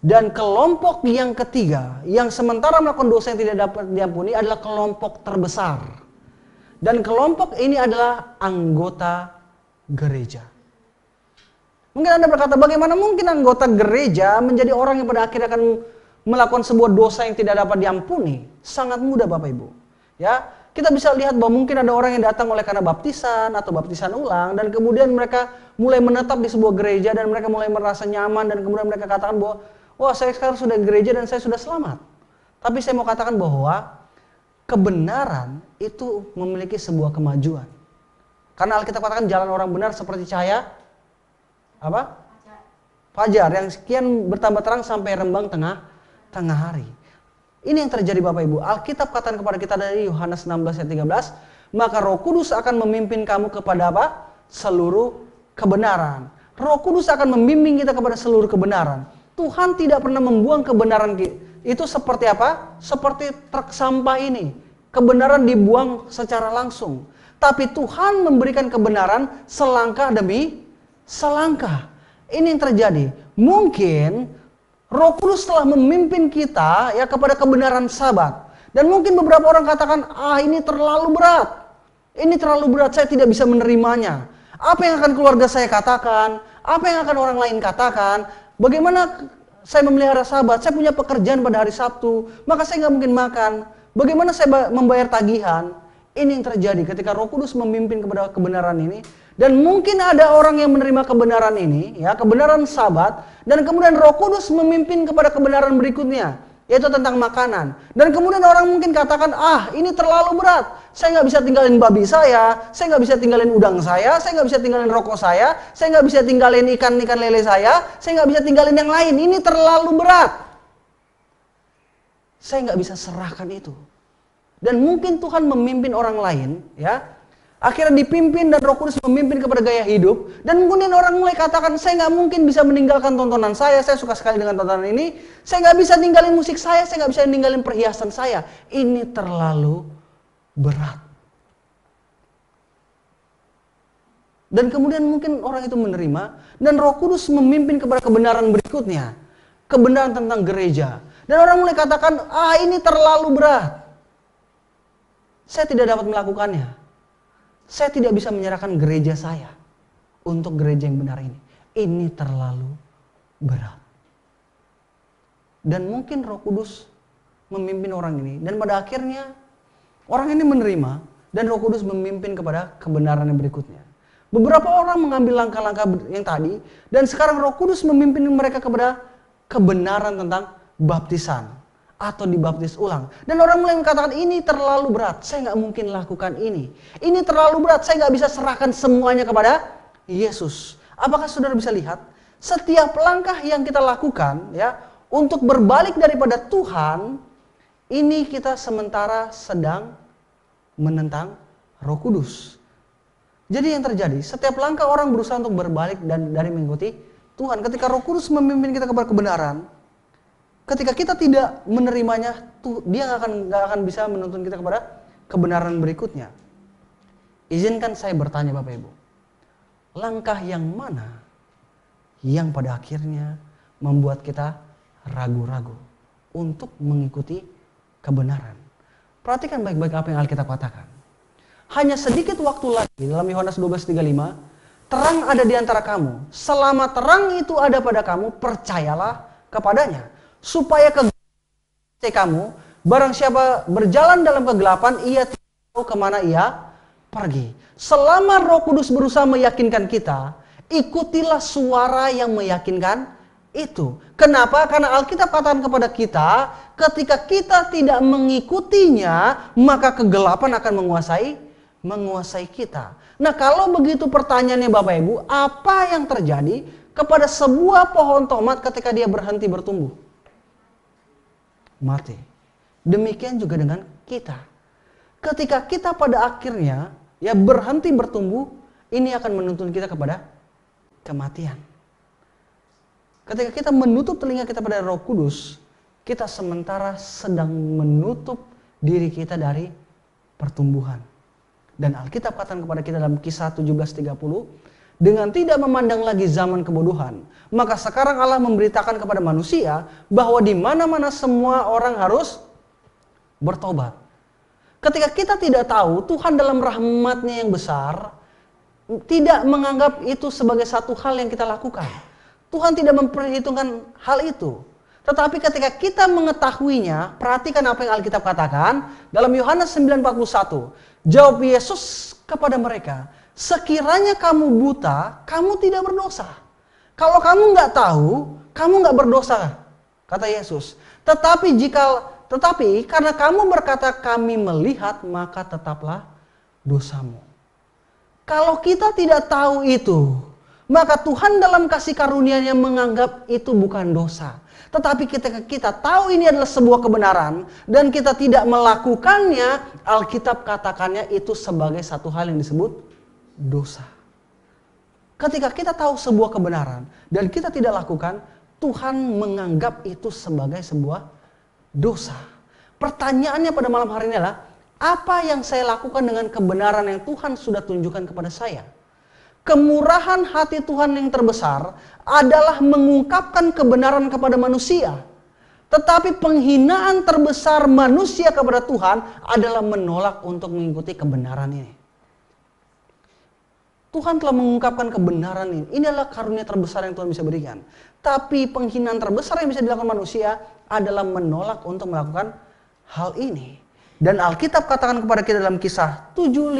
Dan kelompok yang ketiga, yang sementara melakukan dosa yang tidak dapat diampuni adalah kelompok terbesar. Dan kelompok ini adalah anggota gereja. Mungkin Anda berkata, bagaimana mungkin anggota gereja menjadi orang yang pada akhirnya akan melakukan sebuah dosa yang tidak dapat diampuni? Sangat mudah Bapak Ibu. Ya, kita bisa lihat bahwa mungkin ada orang yang datang oleh karena baptisan atau baptisan ulang dan kemudian mereka mulai menetap di sebuah gereja dan mereka mulai merasa nyaman dan kemudian mereka katakan bahwa wah saya sekarang sudah gereja dan saya sudah selamat. Tapi saya mau katakan bahwa kebenaran itu memiliki sebuah kemajuan. Karena Alkitab katakan jalan orang benar seperti cahaya apa? Fajar yang sekian bertambah terang sampai rembang tengah tengah hari. Ini yang terjadi Bapak Ibu. Alkitab katakan kepada kita dari Yohanes 16 ayat 13, maka Roh Kudus akan memimpin kamu kepada apa? Seluruh kebenaran. Roh Kudus akan membimbing kita kepada seluruh kebenaran. Tuhan tidak pernah membuang kebenaran itu seperti apa? Seperti truk sampah ini. Kebenaran dibuang secara langsung. Tapi Tuhan memberikan kebenaran selangkah demi selangkah. Ini yang terjadi. Mungkin Roh Kudus telah memimpin kita ya kepada kebenaran sabat. Dan mungkin beberapa orang katakan, "Ah, ini terlalu berat. Ini terlalu berat, saya tidak bisa menerimanya." Apa yang akan keluarga saya katakan? Apa yang akan orang lain katakan? Bagaimana saya memelihara sabat? Saya punya pekerjaan pada hari Sabtu, maka saya nggak mungkin makan. Bagaimana saya membayar tagihan? Ini yang terjadi ketika Roh Kudus memimpin kepada kebenaran ini dan mungkin ada orang yang menerima kebenaran ini, ya, kebenaran sabat, dan kemudian Roh Kudus memimpin kepada kebenaran berikutnya, yaitu tentang makanan. Dan kemudian orang mungkin katakan, ah ini terlalu berat, saya nggak bisa tinggalin babi saya, saya nggak bisa tinggalin udang saya, saya nggak bisa tinggalin rokok saya, saya nggak bisa tinggalin ikan-ikan lele saya, saya nggak bisa tinggalin yang lain, ini terlalu berat. Saya nggak bisa serahkan itu. Dan mungkin Tuhan memimpin orang lain, ya, Akhirnya dipimpin dan roh kudus memimpin kepada gaya hidup. Dan kemudian orang mulai katakan, saya nggak mungkin bisa meninggalkan tontonan saya. Saya suka sekali dengan tontonan ini. Saya nggak bisa ninggalin musik saya. Saya nggak bisa ninggalin perhiasan saya. Ini terlalu berat. Dan kemudian mungkin orang itu menerima. Dan roh kudus memimpin kepada kebenaran berikutnya. Kebenaran tentang gereja. Dan orang mulai katakan, ah ini terlalu berat. Saya tidak dapat melakukannya. Saya tidak bisa menyerahkan gereja saya untuk gereja yang benar ini. Ini terlalu berat. Dan mungkin Roh Kudus memimpin orang ini dan pada akhirnya orang ini menerima dan Roh Kudus memimpin kepada kebenaran yang berikutnya. Beberapa orang mengambil langkah-langkah yang tadi dan sekarang Roh Kudus memimpin mereka kepada kebenaran tentang baptisan atau dibaptis ulang. Dan orang mulai mengatakan ini terlalu berat, saya nggak mungkin lakukan ini. Ini terlalu berat, saya nggak bisa serahkan semuanya kepada Yesus. Apakah saudara bisa lihat setiap langkah yang kita lakukan ya untuk berbalik daripada Tuhan ini kita sementara sedang menentang Roh Kudus. Jadi yang terjadi, setiap langkah orang berusaha untuk berbalik dan dari mengikuti Tuhan. Ketika Roh Kudus memimpin kita kepada kebenaran, ketika kita tidak menerimanya tuh dia nggak akan nggak akan bisa menuntun kita kepada kebenaran berikutnya izinkan saya bertanya bapak ibu langkah yang mana yang pada akhirnya membuat kita ragu-ragu untuk mengikuti kebenaran perhatikan baik-baik apa yang Alkitab katakan hanya sedikit waktu lagi dalam Yohanes 12:35 terang ada di antara kamu selama terang itu ada pada kamu percayalah kepadanya supaya ke kamu, barang siapa berjalan dalam kegelapan, ia tahu kemana ia pergi. Selama roh kudus berusaha meyakinkan kita, ikutilah suara yang meyakinkan itu. Kenapa? Karena Alkitab katakan kepada kita, ketika kita tidak mengikutinya, maka kegelapan akan menguasai menguasai kita. Nah, kalau begitu pertanyaannya Bapak Ibu, apa yang terjadi kepada sebuah pohon tomat ketika dia berhenti bertumbuh? mati. Demikian juga dengan kita. Ketika kita pada akhirnya ya berhenti bertumbuh, ini akan menuntun kita kepada kematian. Ketika kita menutup telinga kita pada Roh Kudus, kita sementara sedang menutup diri kita dari pertumbuhan. Dan Alkitab katakan kepada kita dalam kisah 1730, dengan tidak memandang lagi zaman kebodohan. Maka sekarang Allah memberitakan kepada manusia bahwa di mana-mana semua orang harus bertobat. Ketika kita tidak tahu, Tuhan dalam rahmatnya yang besar tidak menganggap itu sebagai satu hal yang kita lakukan. Tuhan tidak memperhitungkan hal itu. Tetapi ketika kita mengetahuinya, perhatikan apa yang Alkitab katakan dalam Yohanes 9:41. Jawab Yesus kepada mereka, sekiranya kamu buta, kamu tidak berdosa. Kalau kamu nggak tahu, kamu nggak berdosa, kata Yesus. Tetapi jika tetapi karena kamu berkata kami melihat, maka tetaplah dosamu. Kalau kita tidak tahu itu, maka Tuhan dalam kasih karunia-Nya menganggap itu bukan dosa. Tetapi kita kita tahu ini adalah sebuah kebenaran dan kita tidak melakukannya, Alkitab katakannya itu sebagai satu hal yang disebut dosa. Ketika kita tahu sebuah kebenaran dan kita tidak lakukan, Tuhan menganggap itu sebagai sebuah dosa. Pertanyaannya pada malam hari ini adalah, apa yang saya lakukan dengan kebenaran yang Tuhan sudah tunjukkan kepada saya? Kemurahan hati Tuhan yang terbesar adalah mengungkapkan kebenaran kepada manusia. Tetapi penghinaan terbesar manusia kepada Tuhan adalah menolak untuk mengikuti kebenaran ini. Tuhan telah mengungkapkan kebenaran ini. Ini adalah karunia terbesar yang Tuhan bisa berikan. Tapi penghinaan terbesar yang bisa dilakukan manusia adalah menolak untuk melakukan hal ini. Dan Alkitab katakan kepada kita dalam kisah 751.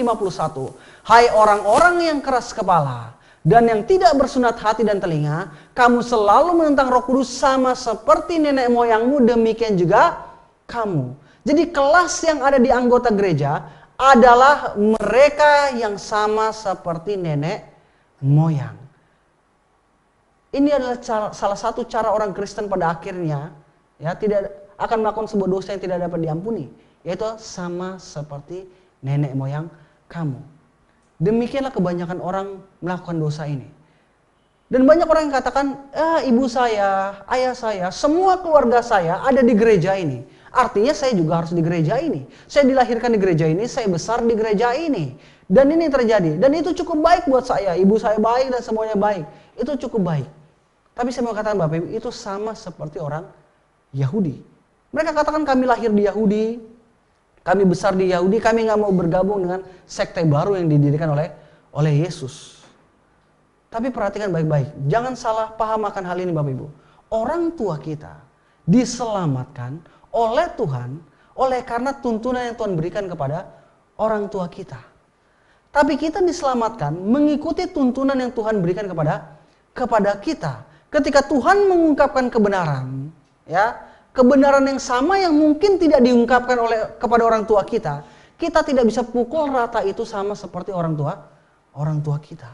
Hai orang-orang yang keras kepala dan yang tidak bersunat hati dan telinga. Kamu selalu menentang roh kudus sama seperti nenek moyangmu demikian juga kamu. Jadi kelas yang ada di anggota gereja adalah mereka yang sama seperti nenek moyang. Ini adalah salah satu cara orang Kristen pada akhirnya ya tidak akan melakukan sebuah dosa yang tidak dapat diampuni, yaitu sama seperti nenek moyang kamu. Demikianlah kebanyakan orang melakukan dosa ini. Dan banyak orang yang katakan, "Ah, ibu saya, ayah saya, semua keluarga saya ada di gereja ini." Artinya saya juga harus di gereja ini. Saya dilahirkan di gereja ini, saya besar di gereja ini. Dan ini terjadi. Dan itu cukup baik buat saya. Ibu saya baik dan semuanya baik. Itu cukup baik. Tapi saya mau katakan Bapak Ibu, itu sama seperti orang Yahudi. Mereka katakan kami lahir di Yahudi, kami besar di Yahudi, kami nggak mau bergabung dengan sekte baru yang didirikan oleh oleh Yesus. Tapi perhatikan baik-baik, jangan salah paham akan hal ini Bapak Ibu. Orang tua kita diselamatkan oleh Tuhan, oleh karena tuntunan yang Tuhan berikan kepada orang tua kita. Tapi kita diselamatkan mengikuti tuntunan yang Tuhan berikan kepada kepada kita. Ketika Tuhan mengungkapkan kebenaran, ya, kebenaran yang sama yang mungkin tidak diungkapkan oleh kepada orang tua kita, kita tidak bisa pukul rata itu sama seperti orang tua orang tua kita.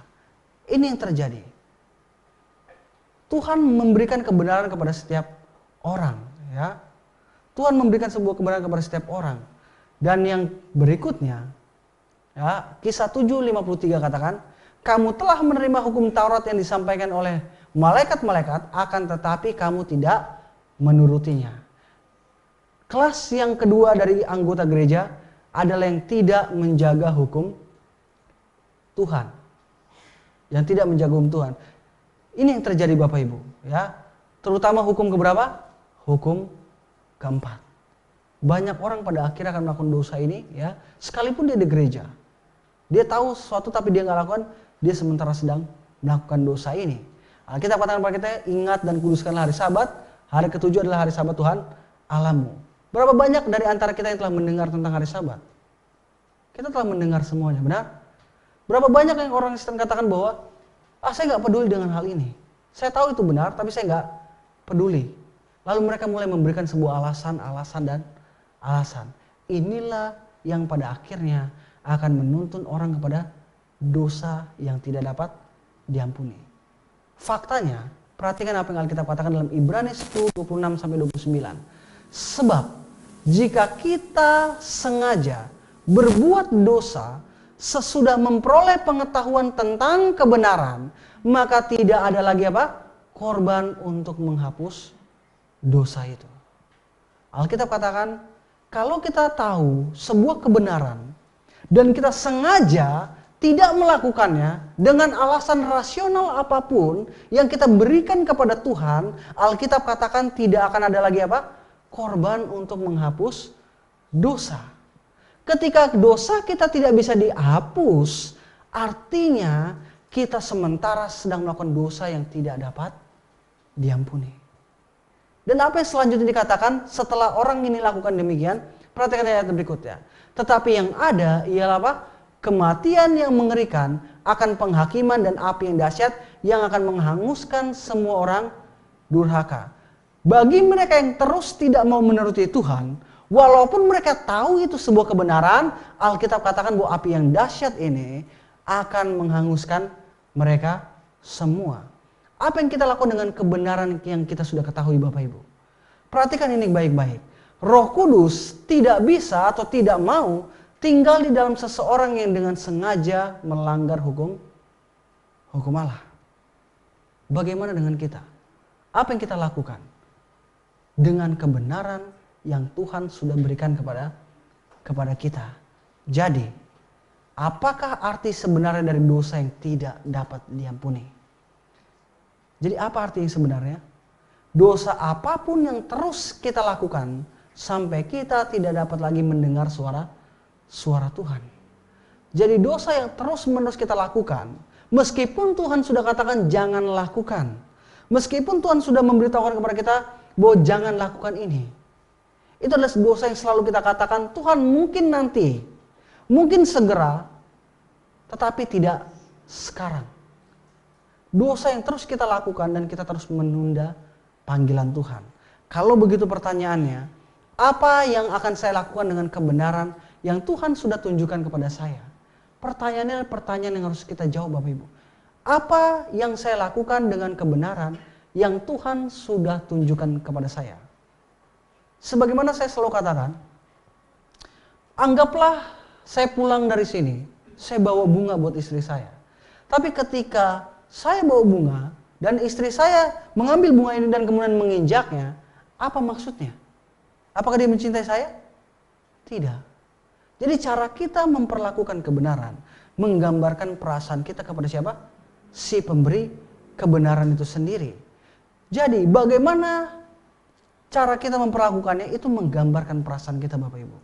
Ini yang terjadi. Tuhan memberikan kebenaran kepada setiap orang, ya. Tuhan memberikan sebuah kebenaran kepada setiap orang. Dan yang berikutnya, ya, kisah 753 katakan, kamu telah menerima hukum Taurat yang disampaikan oleh malaikat-malaikat, akan tetapi kamu tidak menurutinya. Kelas yang kedua dari anggota gereja adalah yang tidak menjaga hukum Tuhan. Yang tidak menjaga hukum Tuhan. Ini yang terjadi Bapak Ibu, ya. Terutama hukum keberapa? Hukum keempat. Banyak orang pada akhirnya akan melakukan dosa ini ya, sekalipun dia di gereja. Dia tahu sesuatu tapi dia nggak lakukan, dia sementara sedang melakukan dosa ini. Nah, kita katakan pada kita, ingat dan kuduskanlah hari sabat, hari ketujuh adalah hari sabat Tuhan alamu. Berapa banyak dari antara kita yang telah mendengar tentang hari sabat? Kita telah mendengar semuanya, benar? Berapa banyak yang orang Kristen katakan bahwa, ah saya nggak peduli dengan hal ini. Saya tahu itu benar, tapi saya nggak peduli. Lalu mereka mulai memberikan sebuah alasan, alasan, dan alasan. Inilah yang pada akhirnya akan menuntun orang kepada dosa yang tidak dapat diampuni. Faktanya, perhatikan apa yang Alkitab katakan dalam Ibrani 10, 26 sampai 29. Sebab jika kita sengaja berbuat dosa sesudah memperoleh pengetahuan tentang kebenaran, maka tidak ada lagi apa? korban untuk menghapus dosa itu. Alkitab katakan, kalau kita tahu sebuah kebenaran dan kita sengaja tidak melakukannya dengan alasan rasional apapun yang kita berikan kepada Tuhan, Alkitab katakan tidak akan ada lagi apa? korban untuk menghapus dosa. Ketika dosa kita tidak bisa dihapus, artinya kita sementara sedang melakukan dosa yang tidak dapat diampuni. Dan apa yang selanjutnya dikatakan setelah orang ini lakukan demikian? Perhatikan ayat berikutnya. Tetapi yang ada ialah apa? Kematian yang mengerikan akan penghakiman dan api yang dahsyat yang akan menghanguskan semua orang durhaka. Bagi mereka yang terus tidak mau menuruti Tuhan, walaupun mereka tahu itu sebuah kebenaran, Alkitab katakan bahwa api yang dahsyat ini akan menghanguskan mereka semua. Apa yang kita lakukan dengan kebenaran yang kita sudah ketahui Bapak Ibu? Perhatikan ini baik-baik. Roh Kudus tidak bisa atau tidak mau tinggal di dalam seseorang yang dengan sengaja melanggar hukum hukum Allah. Bagaimana dengan kita? Apa yang kita lakukan? Dengan kebenaran yang Tuhan sudah berikan kepada kepada kita. Jadi, apakah arti sebenarnya dari dosa yang tidak dapat diampuni? Jadi apa artinya sebenarnya? Dosa apapun yang terus kita lakukan sampai kita tidak dapat lagi mendengar suara suara Tuhan. Jadi dosa yang terus-menerus kita lakukan, meskipun Tuhan sudah katakan jangan lakukan, meskipun Tuhan sudah memberitahukan kepada kita bahwa jangan lakukan ini. Itu adalah dosa yang selalu kita katakan, Tuhan mungkin nanti, mungkin segera, tetapi tidak sekarang dosa yang terus kita lakukan dan kita terus menunda panggilan Tuhan. Kalau begitu pertanyaannya, apa yang akan saya lakukan dengan kebenaran yang Tuhan sudah tunjukkan kepada saya? Pertanyaannya pertanyaan yang harus kita jawab Bapak Ibu. Apa yang saya lakukan dengan kebenaran yang Tuhan sudah tunjukkan kepada saya? Sebagaimana saya selalu katakan, anggaplah saya pulang dari sini, saya bawa bunga buat istri saya. Tapi ketika saya bawa bunga dan istri saya mengambil bunga ini dan kemudian menginjaknya, apa maksudnya? Apakah dia mencintai saya? Tidak. Jadi cara kita memperlakukan kebenaran menggambarkan perasaan kita kepada siapa? Si pemberi kebenaran itu sendiri. Jadi bagaimana cara kita memperlakukannya itu menggambarkan perasaan kita Bapak Ibu.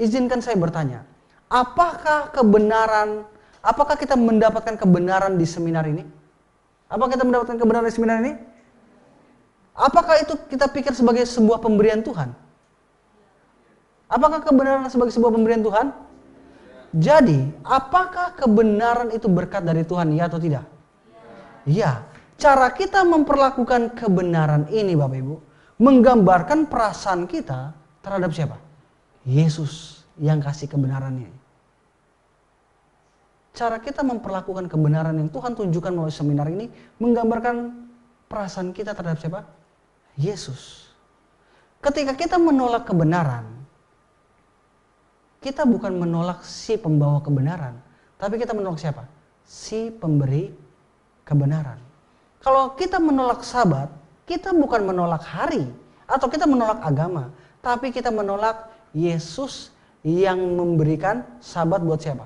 Izinkan saya bertanya, apakah kebenaran Apakah kita mendapatkan kebenaran di seminar ini? Apakah kita mendapatkan kebenaran di seminar ini? Apakah itu kita pikir sebagai sebuah pemberian Tuhan? Apakah kebenaran sebagai sebuah pemberian Tuhan? Jadi, apakah kebenaran itu berkat dari Tuhan, ya atau tidak? Ya. Cara kita memperlakukan kebenaran ini, Bapak Ibu, menggambarkan perasaan kita terhadap siapa? Yesus yang kasih kebenarannya cara kita memperlakukan kebenaran yang Tuhan tunjukkan melalui seminar ini menggambarkan perasaan kita terhadap siapa? Yesus. Ketika kita menolak kebenaran, kita bukan menolak si pembawa kebenaran, tapi kita menolak siapa? Si pemberi kebenaran. Kalau kita menolak sabat, kita bukan menolak hari atau kita menolak agama, tapi kita menolak Yesus yang memberikan sabat buat siapa?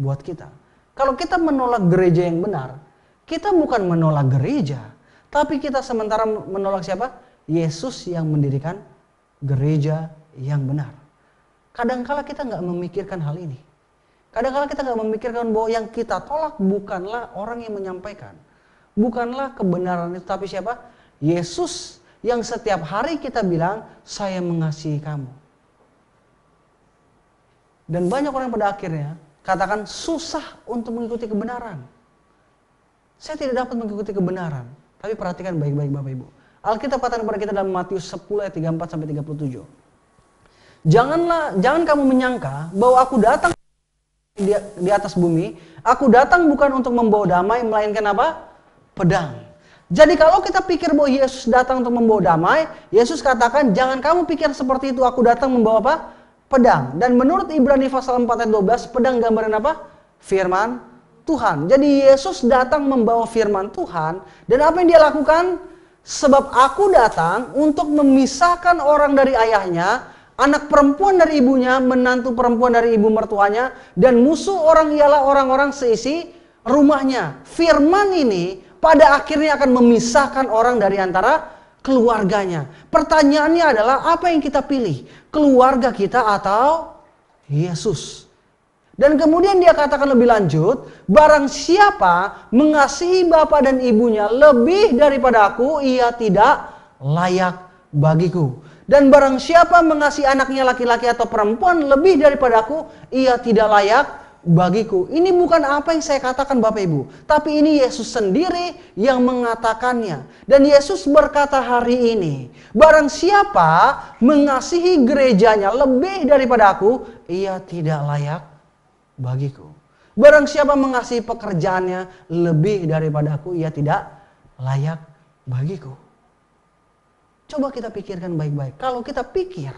buat kita. Kalau kita menolak gereja yang benar, kita bukan menolak gereja, tapi kita sementara menolak siapa? Yesus yang mendirikan gereja yang benar. Kadangkala kita nggak memikirkan hal ini. Kadangkala kita nggak memikirkan bahwa yang kita tolak bukanlah orang yang menyampaikan. Bukanlah kebenaran itu, tapi siapa? Yesus yang setiap hari kita bilang, saya mengasihi kamu. Dan banyak orang pada akhirnya katakan susah untuk mengikuti kebenaran. Saya tidak dapat mengikuti kebenaran. Tapi perhatikan baik-baik Bapak Ibu. Alkitab katakan kepada kita dalam Matius 10 ayat 34 sampai 37. Janganlah jangan kamu menyangka bahwa aku datang di, di atas bumi, aku datang bukan untuk membawa damai melainkan apa? pedang. Jadi kalau kita pikir bahwa Yesus datang untuk membawa damai, Yesus katakan jangan kamu pikir seperti itu aku datang membawa apa? pedang. Dan menurut Ibrani pasal 4 ayat 12, pedang gambaran apa? Firman Tuhan. Jadi Yesus datang membawa firman Tuhan dan apa yang dia lakukan? Sebab aku datang untuk memisahkan orang dari ayahnya, anak perempuan dari ibunya, menantu perempuan dari ibu mertuanya, dan musuh orang ialah orang-orang seisi rumahnya. Firman ini pada akhirnya akan memisahkan orang dari antara keluarganya. Pertanyaannya adalah apa yang kita pilih? keluarga kita atau Yesus. Dan kemudian dia katakan lebih lanjut, barang siapa mengasihi bapa dan ibunya lebih daripada aku, ia tidak layak bagiku. Dan barang siapa mengasihi anaknya laki-laki atau perempuan lebih daripada aku, ia tidak layak bagiku. Ini bukan apa yang saya katakan Bapak Ibu, tapi ini Yesus sendiri yang mengatakannya. Dan Yesus berkata hari ini, barang siapa mengasihi gerejanya lebih daripada aku, ia tidak layak bagiku. Barang siapa mengasihi pekerjaannya lebih daripada aku, ia tidak layak bagiku. Coba kita pikirkan baik-baik. Kalau kita pikir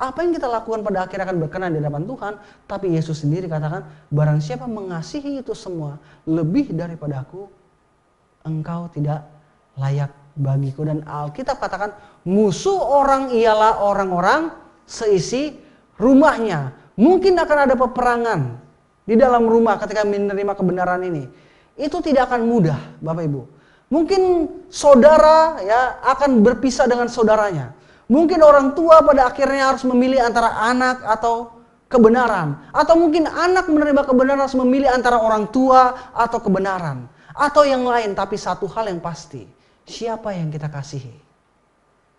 apa yang kita lakukan pada akhirnya akan berkenan di hadapan Tuhan, tapi Yesus sendiri katakan, barang siapa mengasihi itu semua lebih daripada aku, engkau tidak layak bagiku. Dan Alkitab katakan, musuh orang ialah orang-orang seisi rumahnya. Mungkin akan ada peperangan di dalam rumah ketika menerima kebenaran ini. Itu tidak akan mudah, Bapak Ibu. Mungkin saudara ya akan berpisah dengan saudaranya. Mungkin orang tua pada akhirnya harus memilih antara anak atau kebenaran. Atau mungkin anak menerima kebenaran harus memilih antara orang tua atau kebenaran. Atau yang lain, tapi satu hal yang pasti. Siapa yang kita kasihi?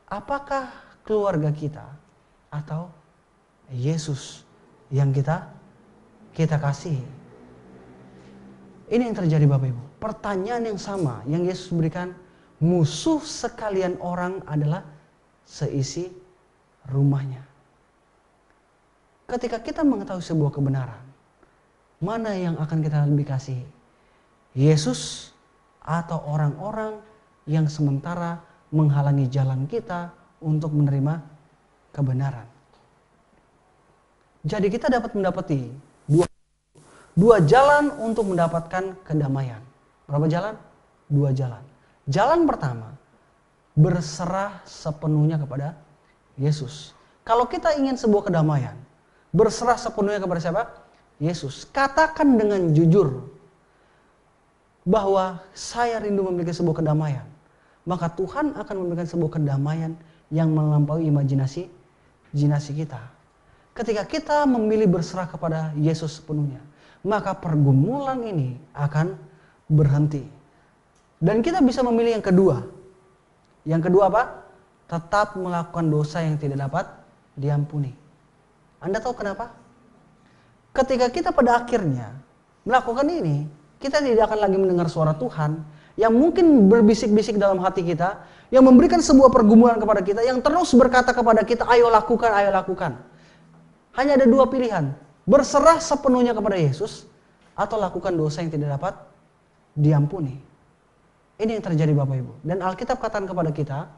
Apakah keluarga kita atau Yesus yang kita kita kasihi? Ini yang terjadi Bapak Ibu. Pertanyaan yang sama yang Yesus berikan, musuh sekalian orang adalah seisi rumahnya. Ketika kita mengetahui sebuah kebenaran, mana yang akan kita lebih kasihi? Yesus atau orang-orang yang sementara menghalangi jalan kita untuk menerima kebenaran. Jadi kita dapat mendapati dua, dua jalan untuk mendapatkan kedamaian. Berapa jalan? Dua jalan. Jalan pertama berserah sepenuhnya kepada Yesus. Kalau kita ingin sebuah kedamaian, berserah sepenuhnya kepada siapa? Yesus. Katakan dengan jujur bahwa saya rindu memiliki sebuah kedamaian. Maka Tuhan akan memberikan sebuah kedamaian yang melampaui imajinasi jinasi kita. Ketika kita memilih berserah kepada Yesus sepenuhnya, maka pergumulan ini akan berhenti. Dan kita bisa memilih yang kedua, yang kedua apa? Tetap melakukan dosa yang tidak dapat diampuni. Anda tahu kenapa? Ketika kita pada akhirnya melakukan ini, kita tidak akan lagi mendengar suara Tuhan yang mungkin berbisik-bisik dalam hati kita, yang memberikan sebuah pergumulan kepada kita, yang terus berkata kepada kita, ayo lakukan, ayo lakukan. Hanya ada dua pilihan, berserah sepenuhnya kepada Yesus, atau lakukan dosa yang tidak dapat diampuni. Ini yang terjadi Bapak Ibu. Dan Alkitab katakan kepada kita,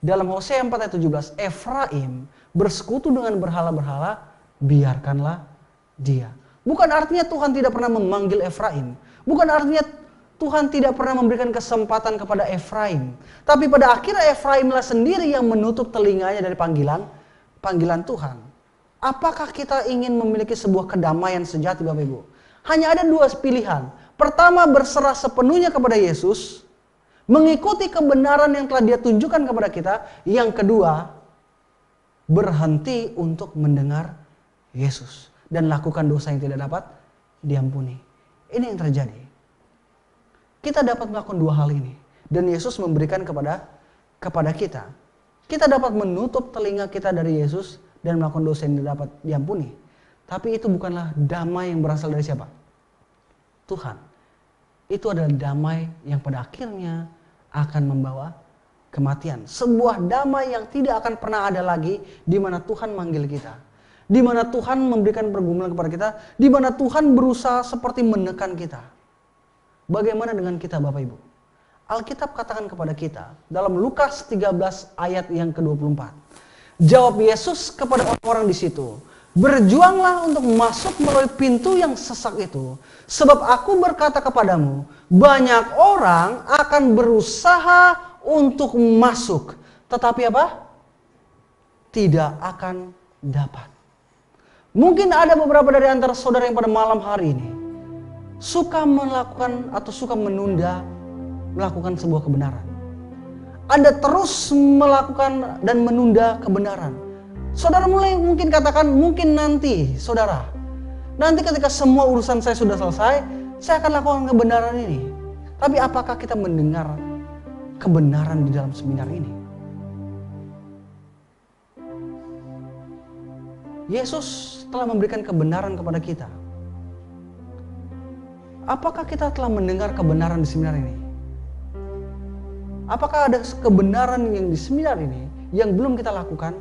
dalam Hosea 4 ayat 17, Efraim bersekutu dengan berhala-berhala, biarkanlah dia. Bukan artinya Tuhan tidak pernah memanggil Efraim. Bukan artinya Tuhan tidak pernah memberikan kesempatan kepada Efraim. Tapi pada akhirnya Efraimlah sendiri yang menutup telinganya dari panggilan panggilan Tuhan. Apakah kita ingin memiliki sebuah kedamaian sejati Bapak Ibu? Hanya ada dua pilihan. Pertama berserah sepenuhnya kepada Yesus mengikuti kebenaran yang telah dia tunjukkan kepada kita. Yang kedua, berhenti untuk mendengar Yesus dan lakukan dosa yang tidak dapat diampuni. Ini yang terjadi. Kita dapat melakukan dua hal ini dan Yesus memberikan kepada kepada kita. Kita dapat menutup telinga kita dari Yesus dan melakukan dosa yang tidak dapat diampuni. Tapi itu bukanlah damai yang berasal dari siapa? Tuhan. Itu adalah damai yang pada akhirnya akan membawa kematian. Sebuah damai yang tidak akan pernah ada lagi di mana Tuhan manggil kita. Di mana Tuhan memberikan pergumulan kepada kita, di mana Tuhan berusaha seperti menekan kita. Bagaimana dengan kita Bapak Ibu? Alkitab katakan kepada kita dalam Lukas 13 ayat yang ke-24. Jawab Yesus kepada orang-orang di situ, Berjuanglah untuk masuk melalui pintu yang sesak itu. Sebab aku berkata kepadamu, banyak orang akan berusaha untuk masuk. Tetapi apa? Tidak akan dapat. Mungkin ada beberapa dari antara saudara yang pada malam hari ini suka melakukan atau suka menunda melakukan sebuah kebenaran. Anda terus melakukan dan menunda kebenaran Saudara mulai mungkin katakan mungkin nanti, saudara. Nanti ketika semua urusan saya sudah selesai, saya akan lakukan kebenaran ini. Tapi apakah kita mendengar kebenaran di dalam seminar ini? Yesus telah memberikan kebenaran kepada kita. Apakah kita telah mendengar kebenaran di seminar ini? Apakah ada kebenaran yang di seminar ini yang belum kita lakukan?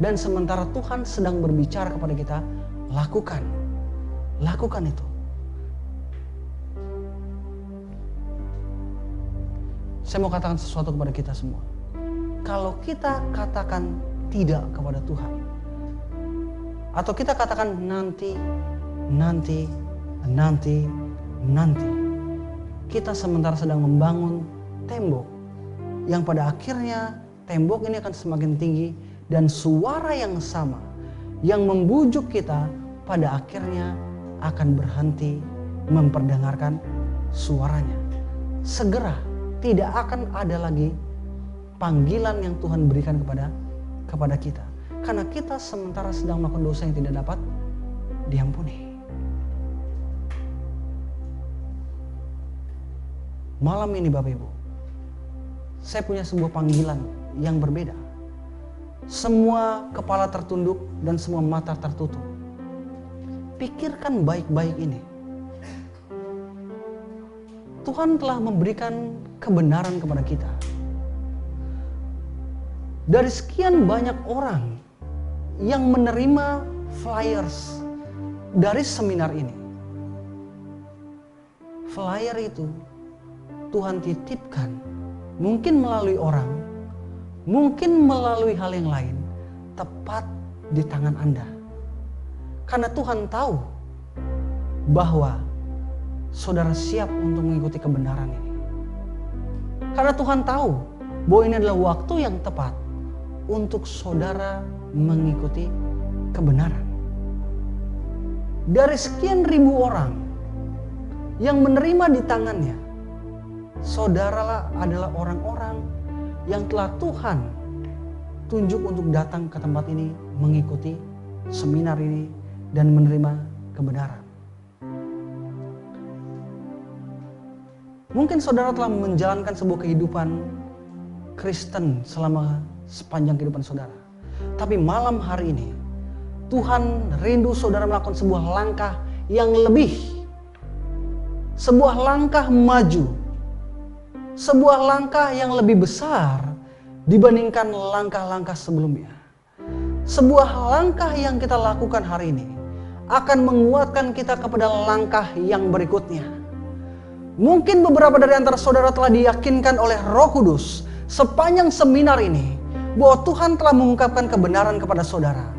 Dan sementara Tuhan sedang berbicara kepada kita, lakukan. Lakukan itu. Saya mau katakan sesuatu kepada kita semua. Kalau kita katakan tidak kepada Tuhan, atau kita katakan nanti, nanti, nanti, nanti, kita sementara sedang membangun tembok yang pada akhirnya tembok ini akan semakin tinggi dan suara yang sama yang membujuk kita pada akhirnya akan berhenti memperdengarkan suaranya. Segera tidak akan ada lagi panggilan yang Tuhan berikan kepada kepada kita. Karena kita sementara sedang melakukan dosa yang tidak dapat diampuni. Malam ini Bapak Ibu, saya punya sebuah panggilan yang berbeda semua kepala tertunduk dan semua mata tertutup. Pikirkan baik-baik ini. Tuhan telah memberikan kebenaran kepada kita. Dari sekian banyak orang yang menerima flyers dari seminar ini. Flyer itu Tuhan titipkan mungkin melalui orang mungkin melalui hal yang lain, tepat di tangan Anda. Karena Tuhan tahu bahwa saudara siap untuk mengikuti kebenaran ini. Karena Tuhan tahu bahwa ini adalah waktu yang tepat untuk saudara mengikuti kebenaran. Dari sekian ribu orang yang menerima di tangannya, saudaralah adalah orang-orang yang telah Tuhan tunjuk untuk datang ke tempat ini, mengikuti seminar ini, dan menerima kebenaran. Mungkin saudara telah menjalankan sebuah kehidupan Kristen selama sepanjang kehidupan saudara. Tapi malam hari ini, Tuhan rindu saudara melakukan sebuah langkah yang lebih. Sebuah langkah maju sebuah langkah yang lebih besar dibandingkan langkah-langkah sebelumnya. Sebuah langkah yang kita lakukan hari ini akan menguatkan kita kepada langkah yang berikutnya. Mungkin beberapa dari antara saudara telah diyakinkan oleh Roh Kudus sepanjang seminar ini bahwa Tuhan telah mengungkapkan kebenaran kepada saudara.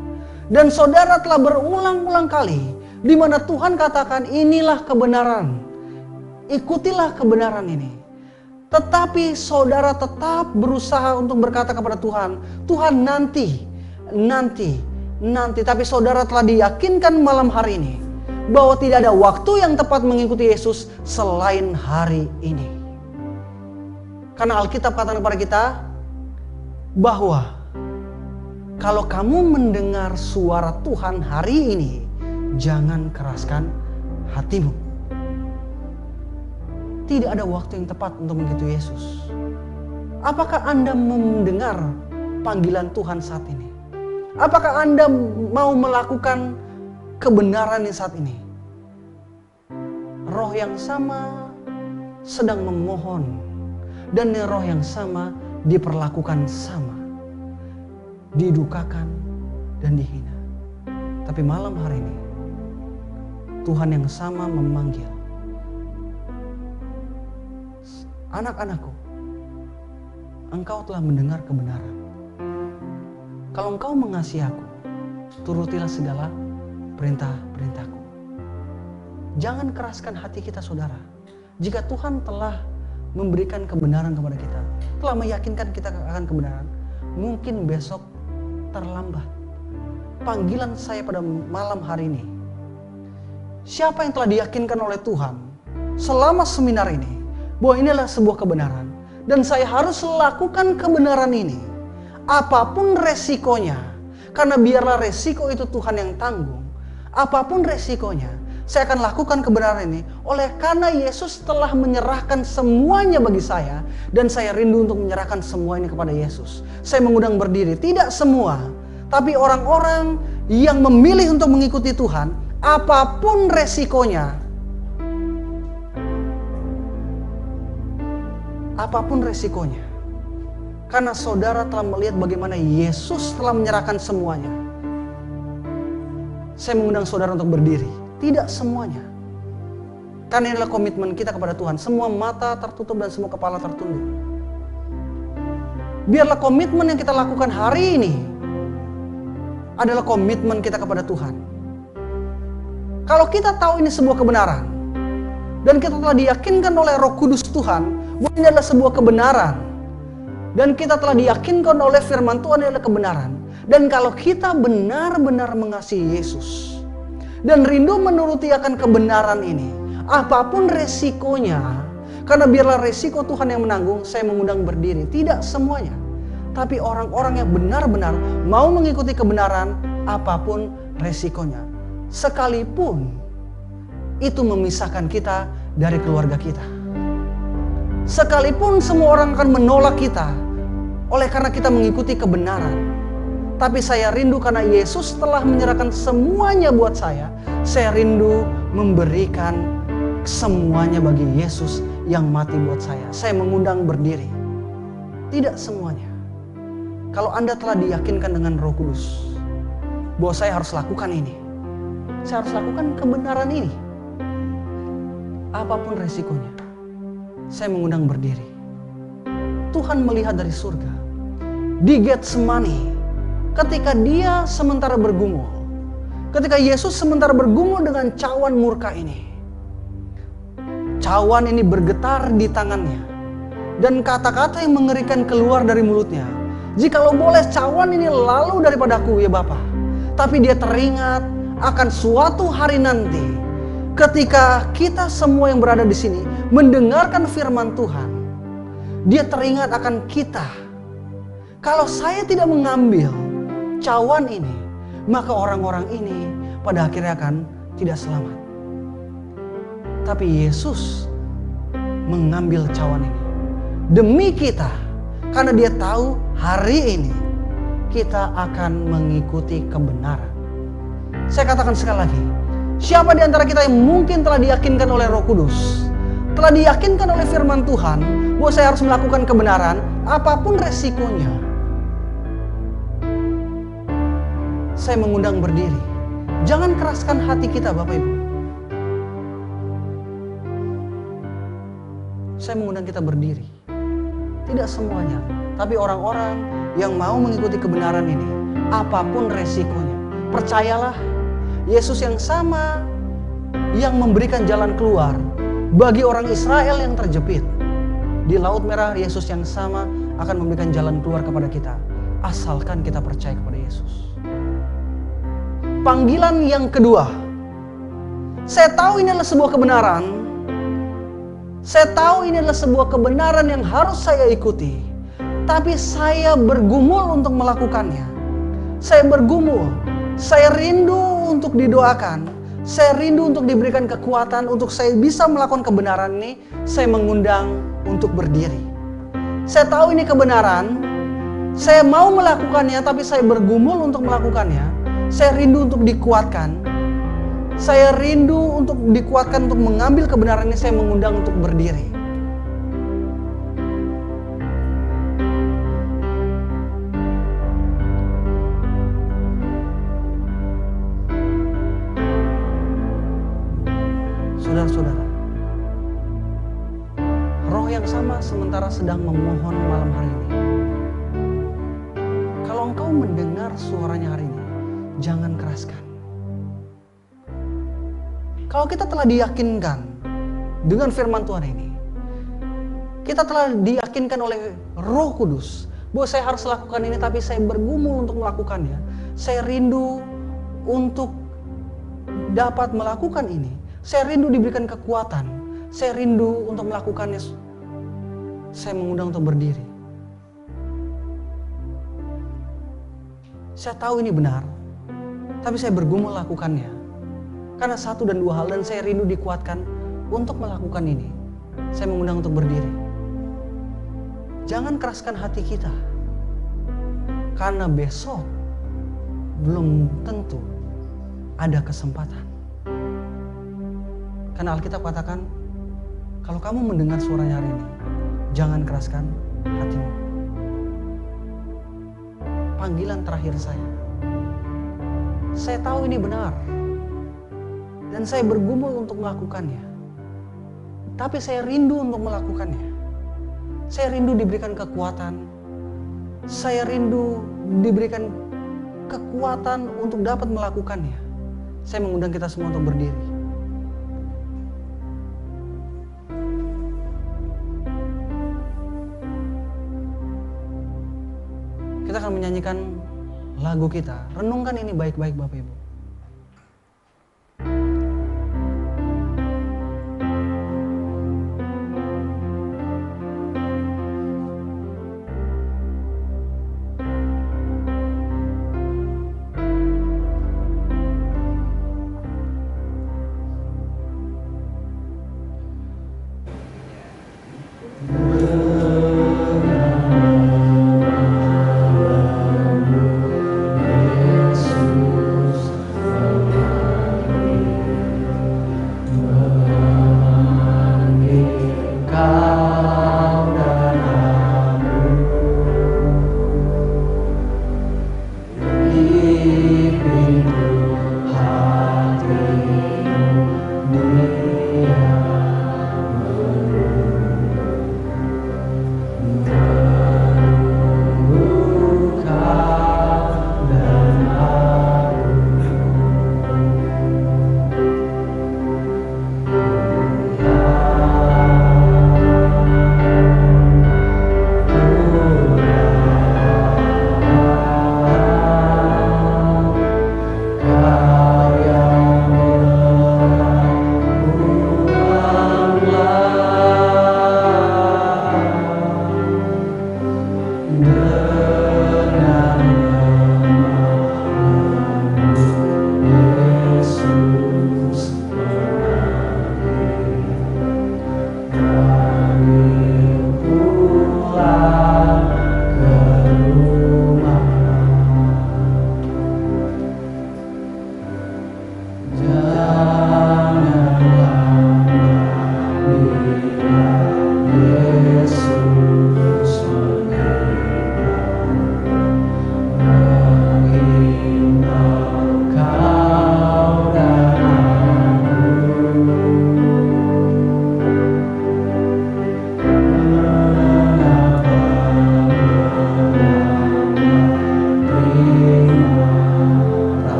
Dan saudara telah berulang-ulang kali di mana Tuhan katakan inilah kebenaran. Ikutilah kebenaran ini. Tetapi saudara tetap berusaha untuk berkata kepada Tuhan, Tuhan nanti, nanti, nanti. Tapi saudara telah diyakinkan malam hari ini bahwa tidak ada waktu yang tepat mengikuti Yesus selain hari ini. Karena Alkitab katakan kepada kita bahwa kalau kamu mendengar suara Tuhan hari ini, jangan keraskan hatimu. Tidak ada waktu yang tepat untuk mengikuti Yesus. Apakah Anda mendengar panggilan Tuhan saat ini? Apakah Anda mau melakukan kebenaran yang saat ini? Roh yang sama sedang memohon dan roh yang sama diperlakukan sama. Didukakan dan dihina. Tapi malam hari ini Tuhan yang sama memanggil Anak-anakku, engkau telah mendengar kebenaran. Kalau engkau mengasihi aku, turutilah segala perintah-perintahku. Jangan keraskan hati kita saudara. Jika Tuhan telah memberikan kebenaran kepada kita, telah meyakinkan kita akan kebenaran, mungkin besok terlambat. Panggilan saya pada malam hari ini, siapa yang telah diyakinkan oleh Tuhan selama seminar ini, bahwa ini adalah sebuah kebenaran dan saya harus lakukan kebenaran ini apapun resikonya karena biarlah resiko itu Tuhan yang tanggung apapun resikonya saya akan lakukan kebenaran ini oleh karena Yesus telah menyerahkan semuanya bagi saya dan saya rindu untuk menyerahkan semua ini kepada Yesus. Saya mengundang berdiri, tidak semua, tapi orang-orang yang memilih untuk mengikuti Tuhan, apapun resikonya, apapun resikonya. Karena saudara telah melihat bagaimana Yesus telah menyerahkan semuanya. Saya mengundang saudara untuk berdiri. Tidak semuanya. Karena inilah komitmen kita kepada Tuhan. Semua mata tertutup dan semua kepala tertunduk. Biarlah komitmen yang kita lakukan hari ini adalah komitmen kita kepada Tuhan. Kalau kita tahu ini sebuah kebenaran dan kita telah diyakinkan oleh Roh Kudus Tuhan bahwa ini adalah sebuah kebenaran. Dan kita telah diyakinkan oleh firman Tuhan ini adalah kebenaran. Dan kalau kita benar-benar mengasihi Yesus dan rindu menuruti akan kebenaran ini, apapun resikonya, karena biarlah resiko Tuhan yang menanggung, saya mengundang berdiri. Tidak semuanya. Tapi orang-orang yang benar-benar mau mengikuti kebenaran apapun resikonya. Sekalipun itu memisahkan kita dari keluarga kita. Sekalipun semua orang akan menolak kita oleh karena kita mengikuti kebenaran. Tapi saya rindu karena Yesus telah menyerahkan semuanya buat saya. Saya rindu memberikan semuanya bagi Yesus yang mati buat saya. Saya mengundang berdiri. Tidak semuanya. Kalau Anda telah diyakinkan dengan Roh Kudus bahwa saya harus lakukan ini. Saya harus lakukan kebenaran ini. Apapun resikonya saya mengundang berdiri. Tuhan melihat dari surga. Di Getsemani, ketika dia sementara bergumul, ketika Yesus sementara bergumul dengan cawan murka ini, cawan ini bergetar di tangannya, dan kata-kata yang mengerikan keluar dari mulutnya. Jikalau boleh cawan ini lalu daripada aku ya Bapak. Tapi dia teringat akan suatu hari nanti ketika kita semua yang berada di sini mendengarkan firman Tuhan, dia teringat akan kita. Kalau saya tidak mengambil cawan ini, maka orang-orang ini pada akhirnya akan tidak selamat. Tapi Yesus mengambil cawan ini demi kita, karena dia tahu hari ini kita akan mengikuti kebenaran. Saya katakan sekali lagi, Siapa di antara kita yang mungkin telah diyakinkan oleh Roh Kudus? Telah diyakinkan oleh firman Tuhan bahwa saya harus melakukan kebenaran apapun resikonya. Saya mengundang berdiri. Jangan keraskan hati kita Bapak Ibu. Saya mengundang kita berdiri. Tidak semuanya, tapi orang-orang yang mau mengikuti kebenaran ini, apapun resikonya. Percayalah Yesus yang sama yang memberikan jalan keluar bagi orang Israel yang terjepit. Di Laut Merah, Yesus yang sama akan memberikan jalan keluar kepada kita, asalkan kita percaya kepada Yesus. Panggilan yang kedua, saya tahu ini adalah sebuah kebenaran. Saya tahu ini adalah sebuah kebenaran yang harus saya ikuti, tapi saya bergumul untuk melakukannya. Saya bergumul saya rindu untuk didoakan. Saya rindu untuk diberikan kekuatan untuk saya bisa melakukan kebenaran ini. Saya mengundang untuk berdiri. Saya tahu ini kebenaran. Saya mau melakukannya tapi saya bergumul untuk melakukannya. Saya rindu untuk dikuatkan. Saya rindu untuk dikuatkan untuk mengambil kebenaran ini. Saya mengundang untuk berdiri. sedang memohon malam hari ini. Kalau engkau mendengar suaranya hari ini, jangan keraskan. Kalau kita telah diyakinkan dengan firman Tuhan ini, kita telah diyakinkan oleh Roh Kudus bahwa saya harus lakukan ini, tapi saya bergumul untuk melakukannya. Saya rindu untuk dapat melakukan ini. Saya rindu diberikan kekuatan. Saya rindu untuk melakukannya saya mengundang untuk berdiri. Saya tahu ini benar, tapi saya bergumul lakukannya. Karena satu dan dua hal dan saya rindu dikuatkan untuk melakukan ini. Saya mengundang untuk berdiri. Jangan keraskan hati kita. Karena besok belum tentu ada kesempatan. Karena Alkitab katakan, kalau kamu mendengar suaranya hari ini, Jangan keraskan hatimu. Panggilan terakhir saya. Saya tahu ini benar. Dan saya bergumul untuk melakukannya. Tapi saya rindu untuk melakukannya. Saya rindu diberikan kekuatan. Saya rindu diberikan kekuatan untuk dapat melakukannya. Saya mengundang kita semua untuk berdiri. menyanyikan lagu kita, renungkan ini baik-baik Bapak Ibu.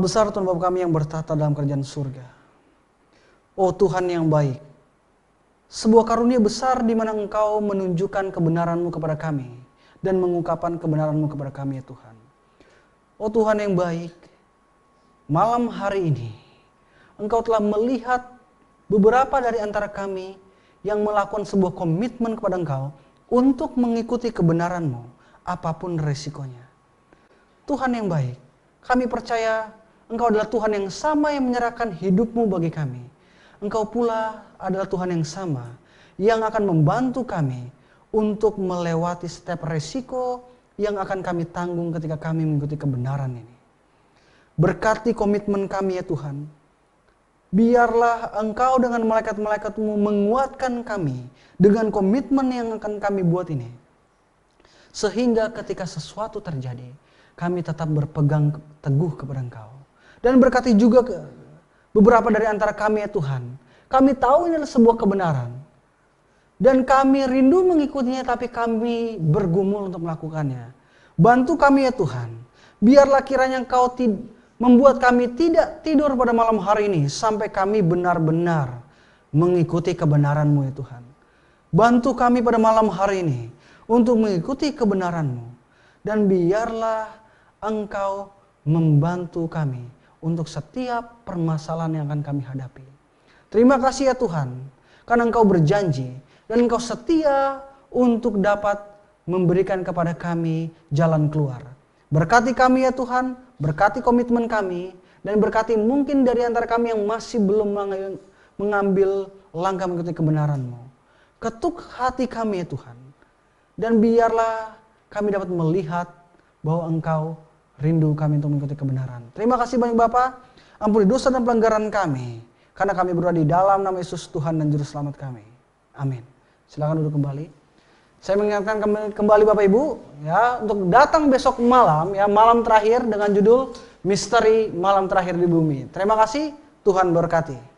besar Tuhan bapak kami yang bertata dalam kerjaan surga. Oh Tuhan yang baik, sebuah karunia besar di mana Engkau menunjukkan kebenaran-Mu kepada kami dan mengungkapkan kebenaran-Mu kepada kami ya Tuhan. Oh Tuhan yang baik, malam hari ini Engkau telah melihat beberapa dari antara kami yang melakukan sebuah komitmen kepada Engkau untuk mengikuti kebenaran-Mu apapun resikonya. Tuhan yang baik, kami percaya Engkau adalah Tuhan yang sama yang menyerahkan hidupmu bagi kami. Engkau pula adalah Tuhan yang sama yang akan membantu kami untuk melewati setiap resiko yang akan kami tanggung ketika kami mengikuti kebenaran ini. Berkati komitmen kami ya Tuhan. Biarlah engkau dengan malaikat-malaikatmu menguatkan kami dengan komitmen yang akan kami buat ini. Sehingga ketika sesuatu terjadi, kami tetap berpegang teguh kepada engkau. Dan berkati juga ke beberapa dari antara kami ya Tuhan. Kami tahu ini adalah sebuah kebenaran. Dan kami rindu mengikutinya tapi kami bergumul untuk melakukannya. Bantu kami ya Tuhan. Biarlah kiranya Engkau membuat kami tidak tidur pada malam hari ini sampai kami benar-benar mengikuti kebenaran-Mu ya Tuhan. Bantu kami pada malam hari ini untuk mengikuti kebenaran-Mu dan biarlah Engkau membantu kami untuk setiap permasalahan yang akan kami hadapi. Terima kasih ya Tuhan, karena Engkau berjanji dan Engkau setia untuk dapat memberikan kepada kami jalan keluar. Berkati kami ya Tuhan, berkati komitmen kami, dan berkati mungkin dari antara kami yang masih belum mengambil langkah mengikuti kebenaran-Mu. Ketuk hati kami ya Tuhan, dan biarlah kami dapat melihat bahwa Engkau rindu kami untuk mengikuti kebenaran. Terima kasih banyak Bapak, ampuni dosa dan pelanggaran kami, karena kami berdoa di dalam nama Yesus Tuhan dan Juru Selamat kami. Amin. Silakan duduk kembali. Saya mengingatkan kembali Bapak Ibu ya untuk datang besok malam ya malam terakhir dengan judul Misteri Malam Terakhir di Bumi. Terima kasih, Tuhan berkati.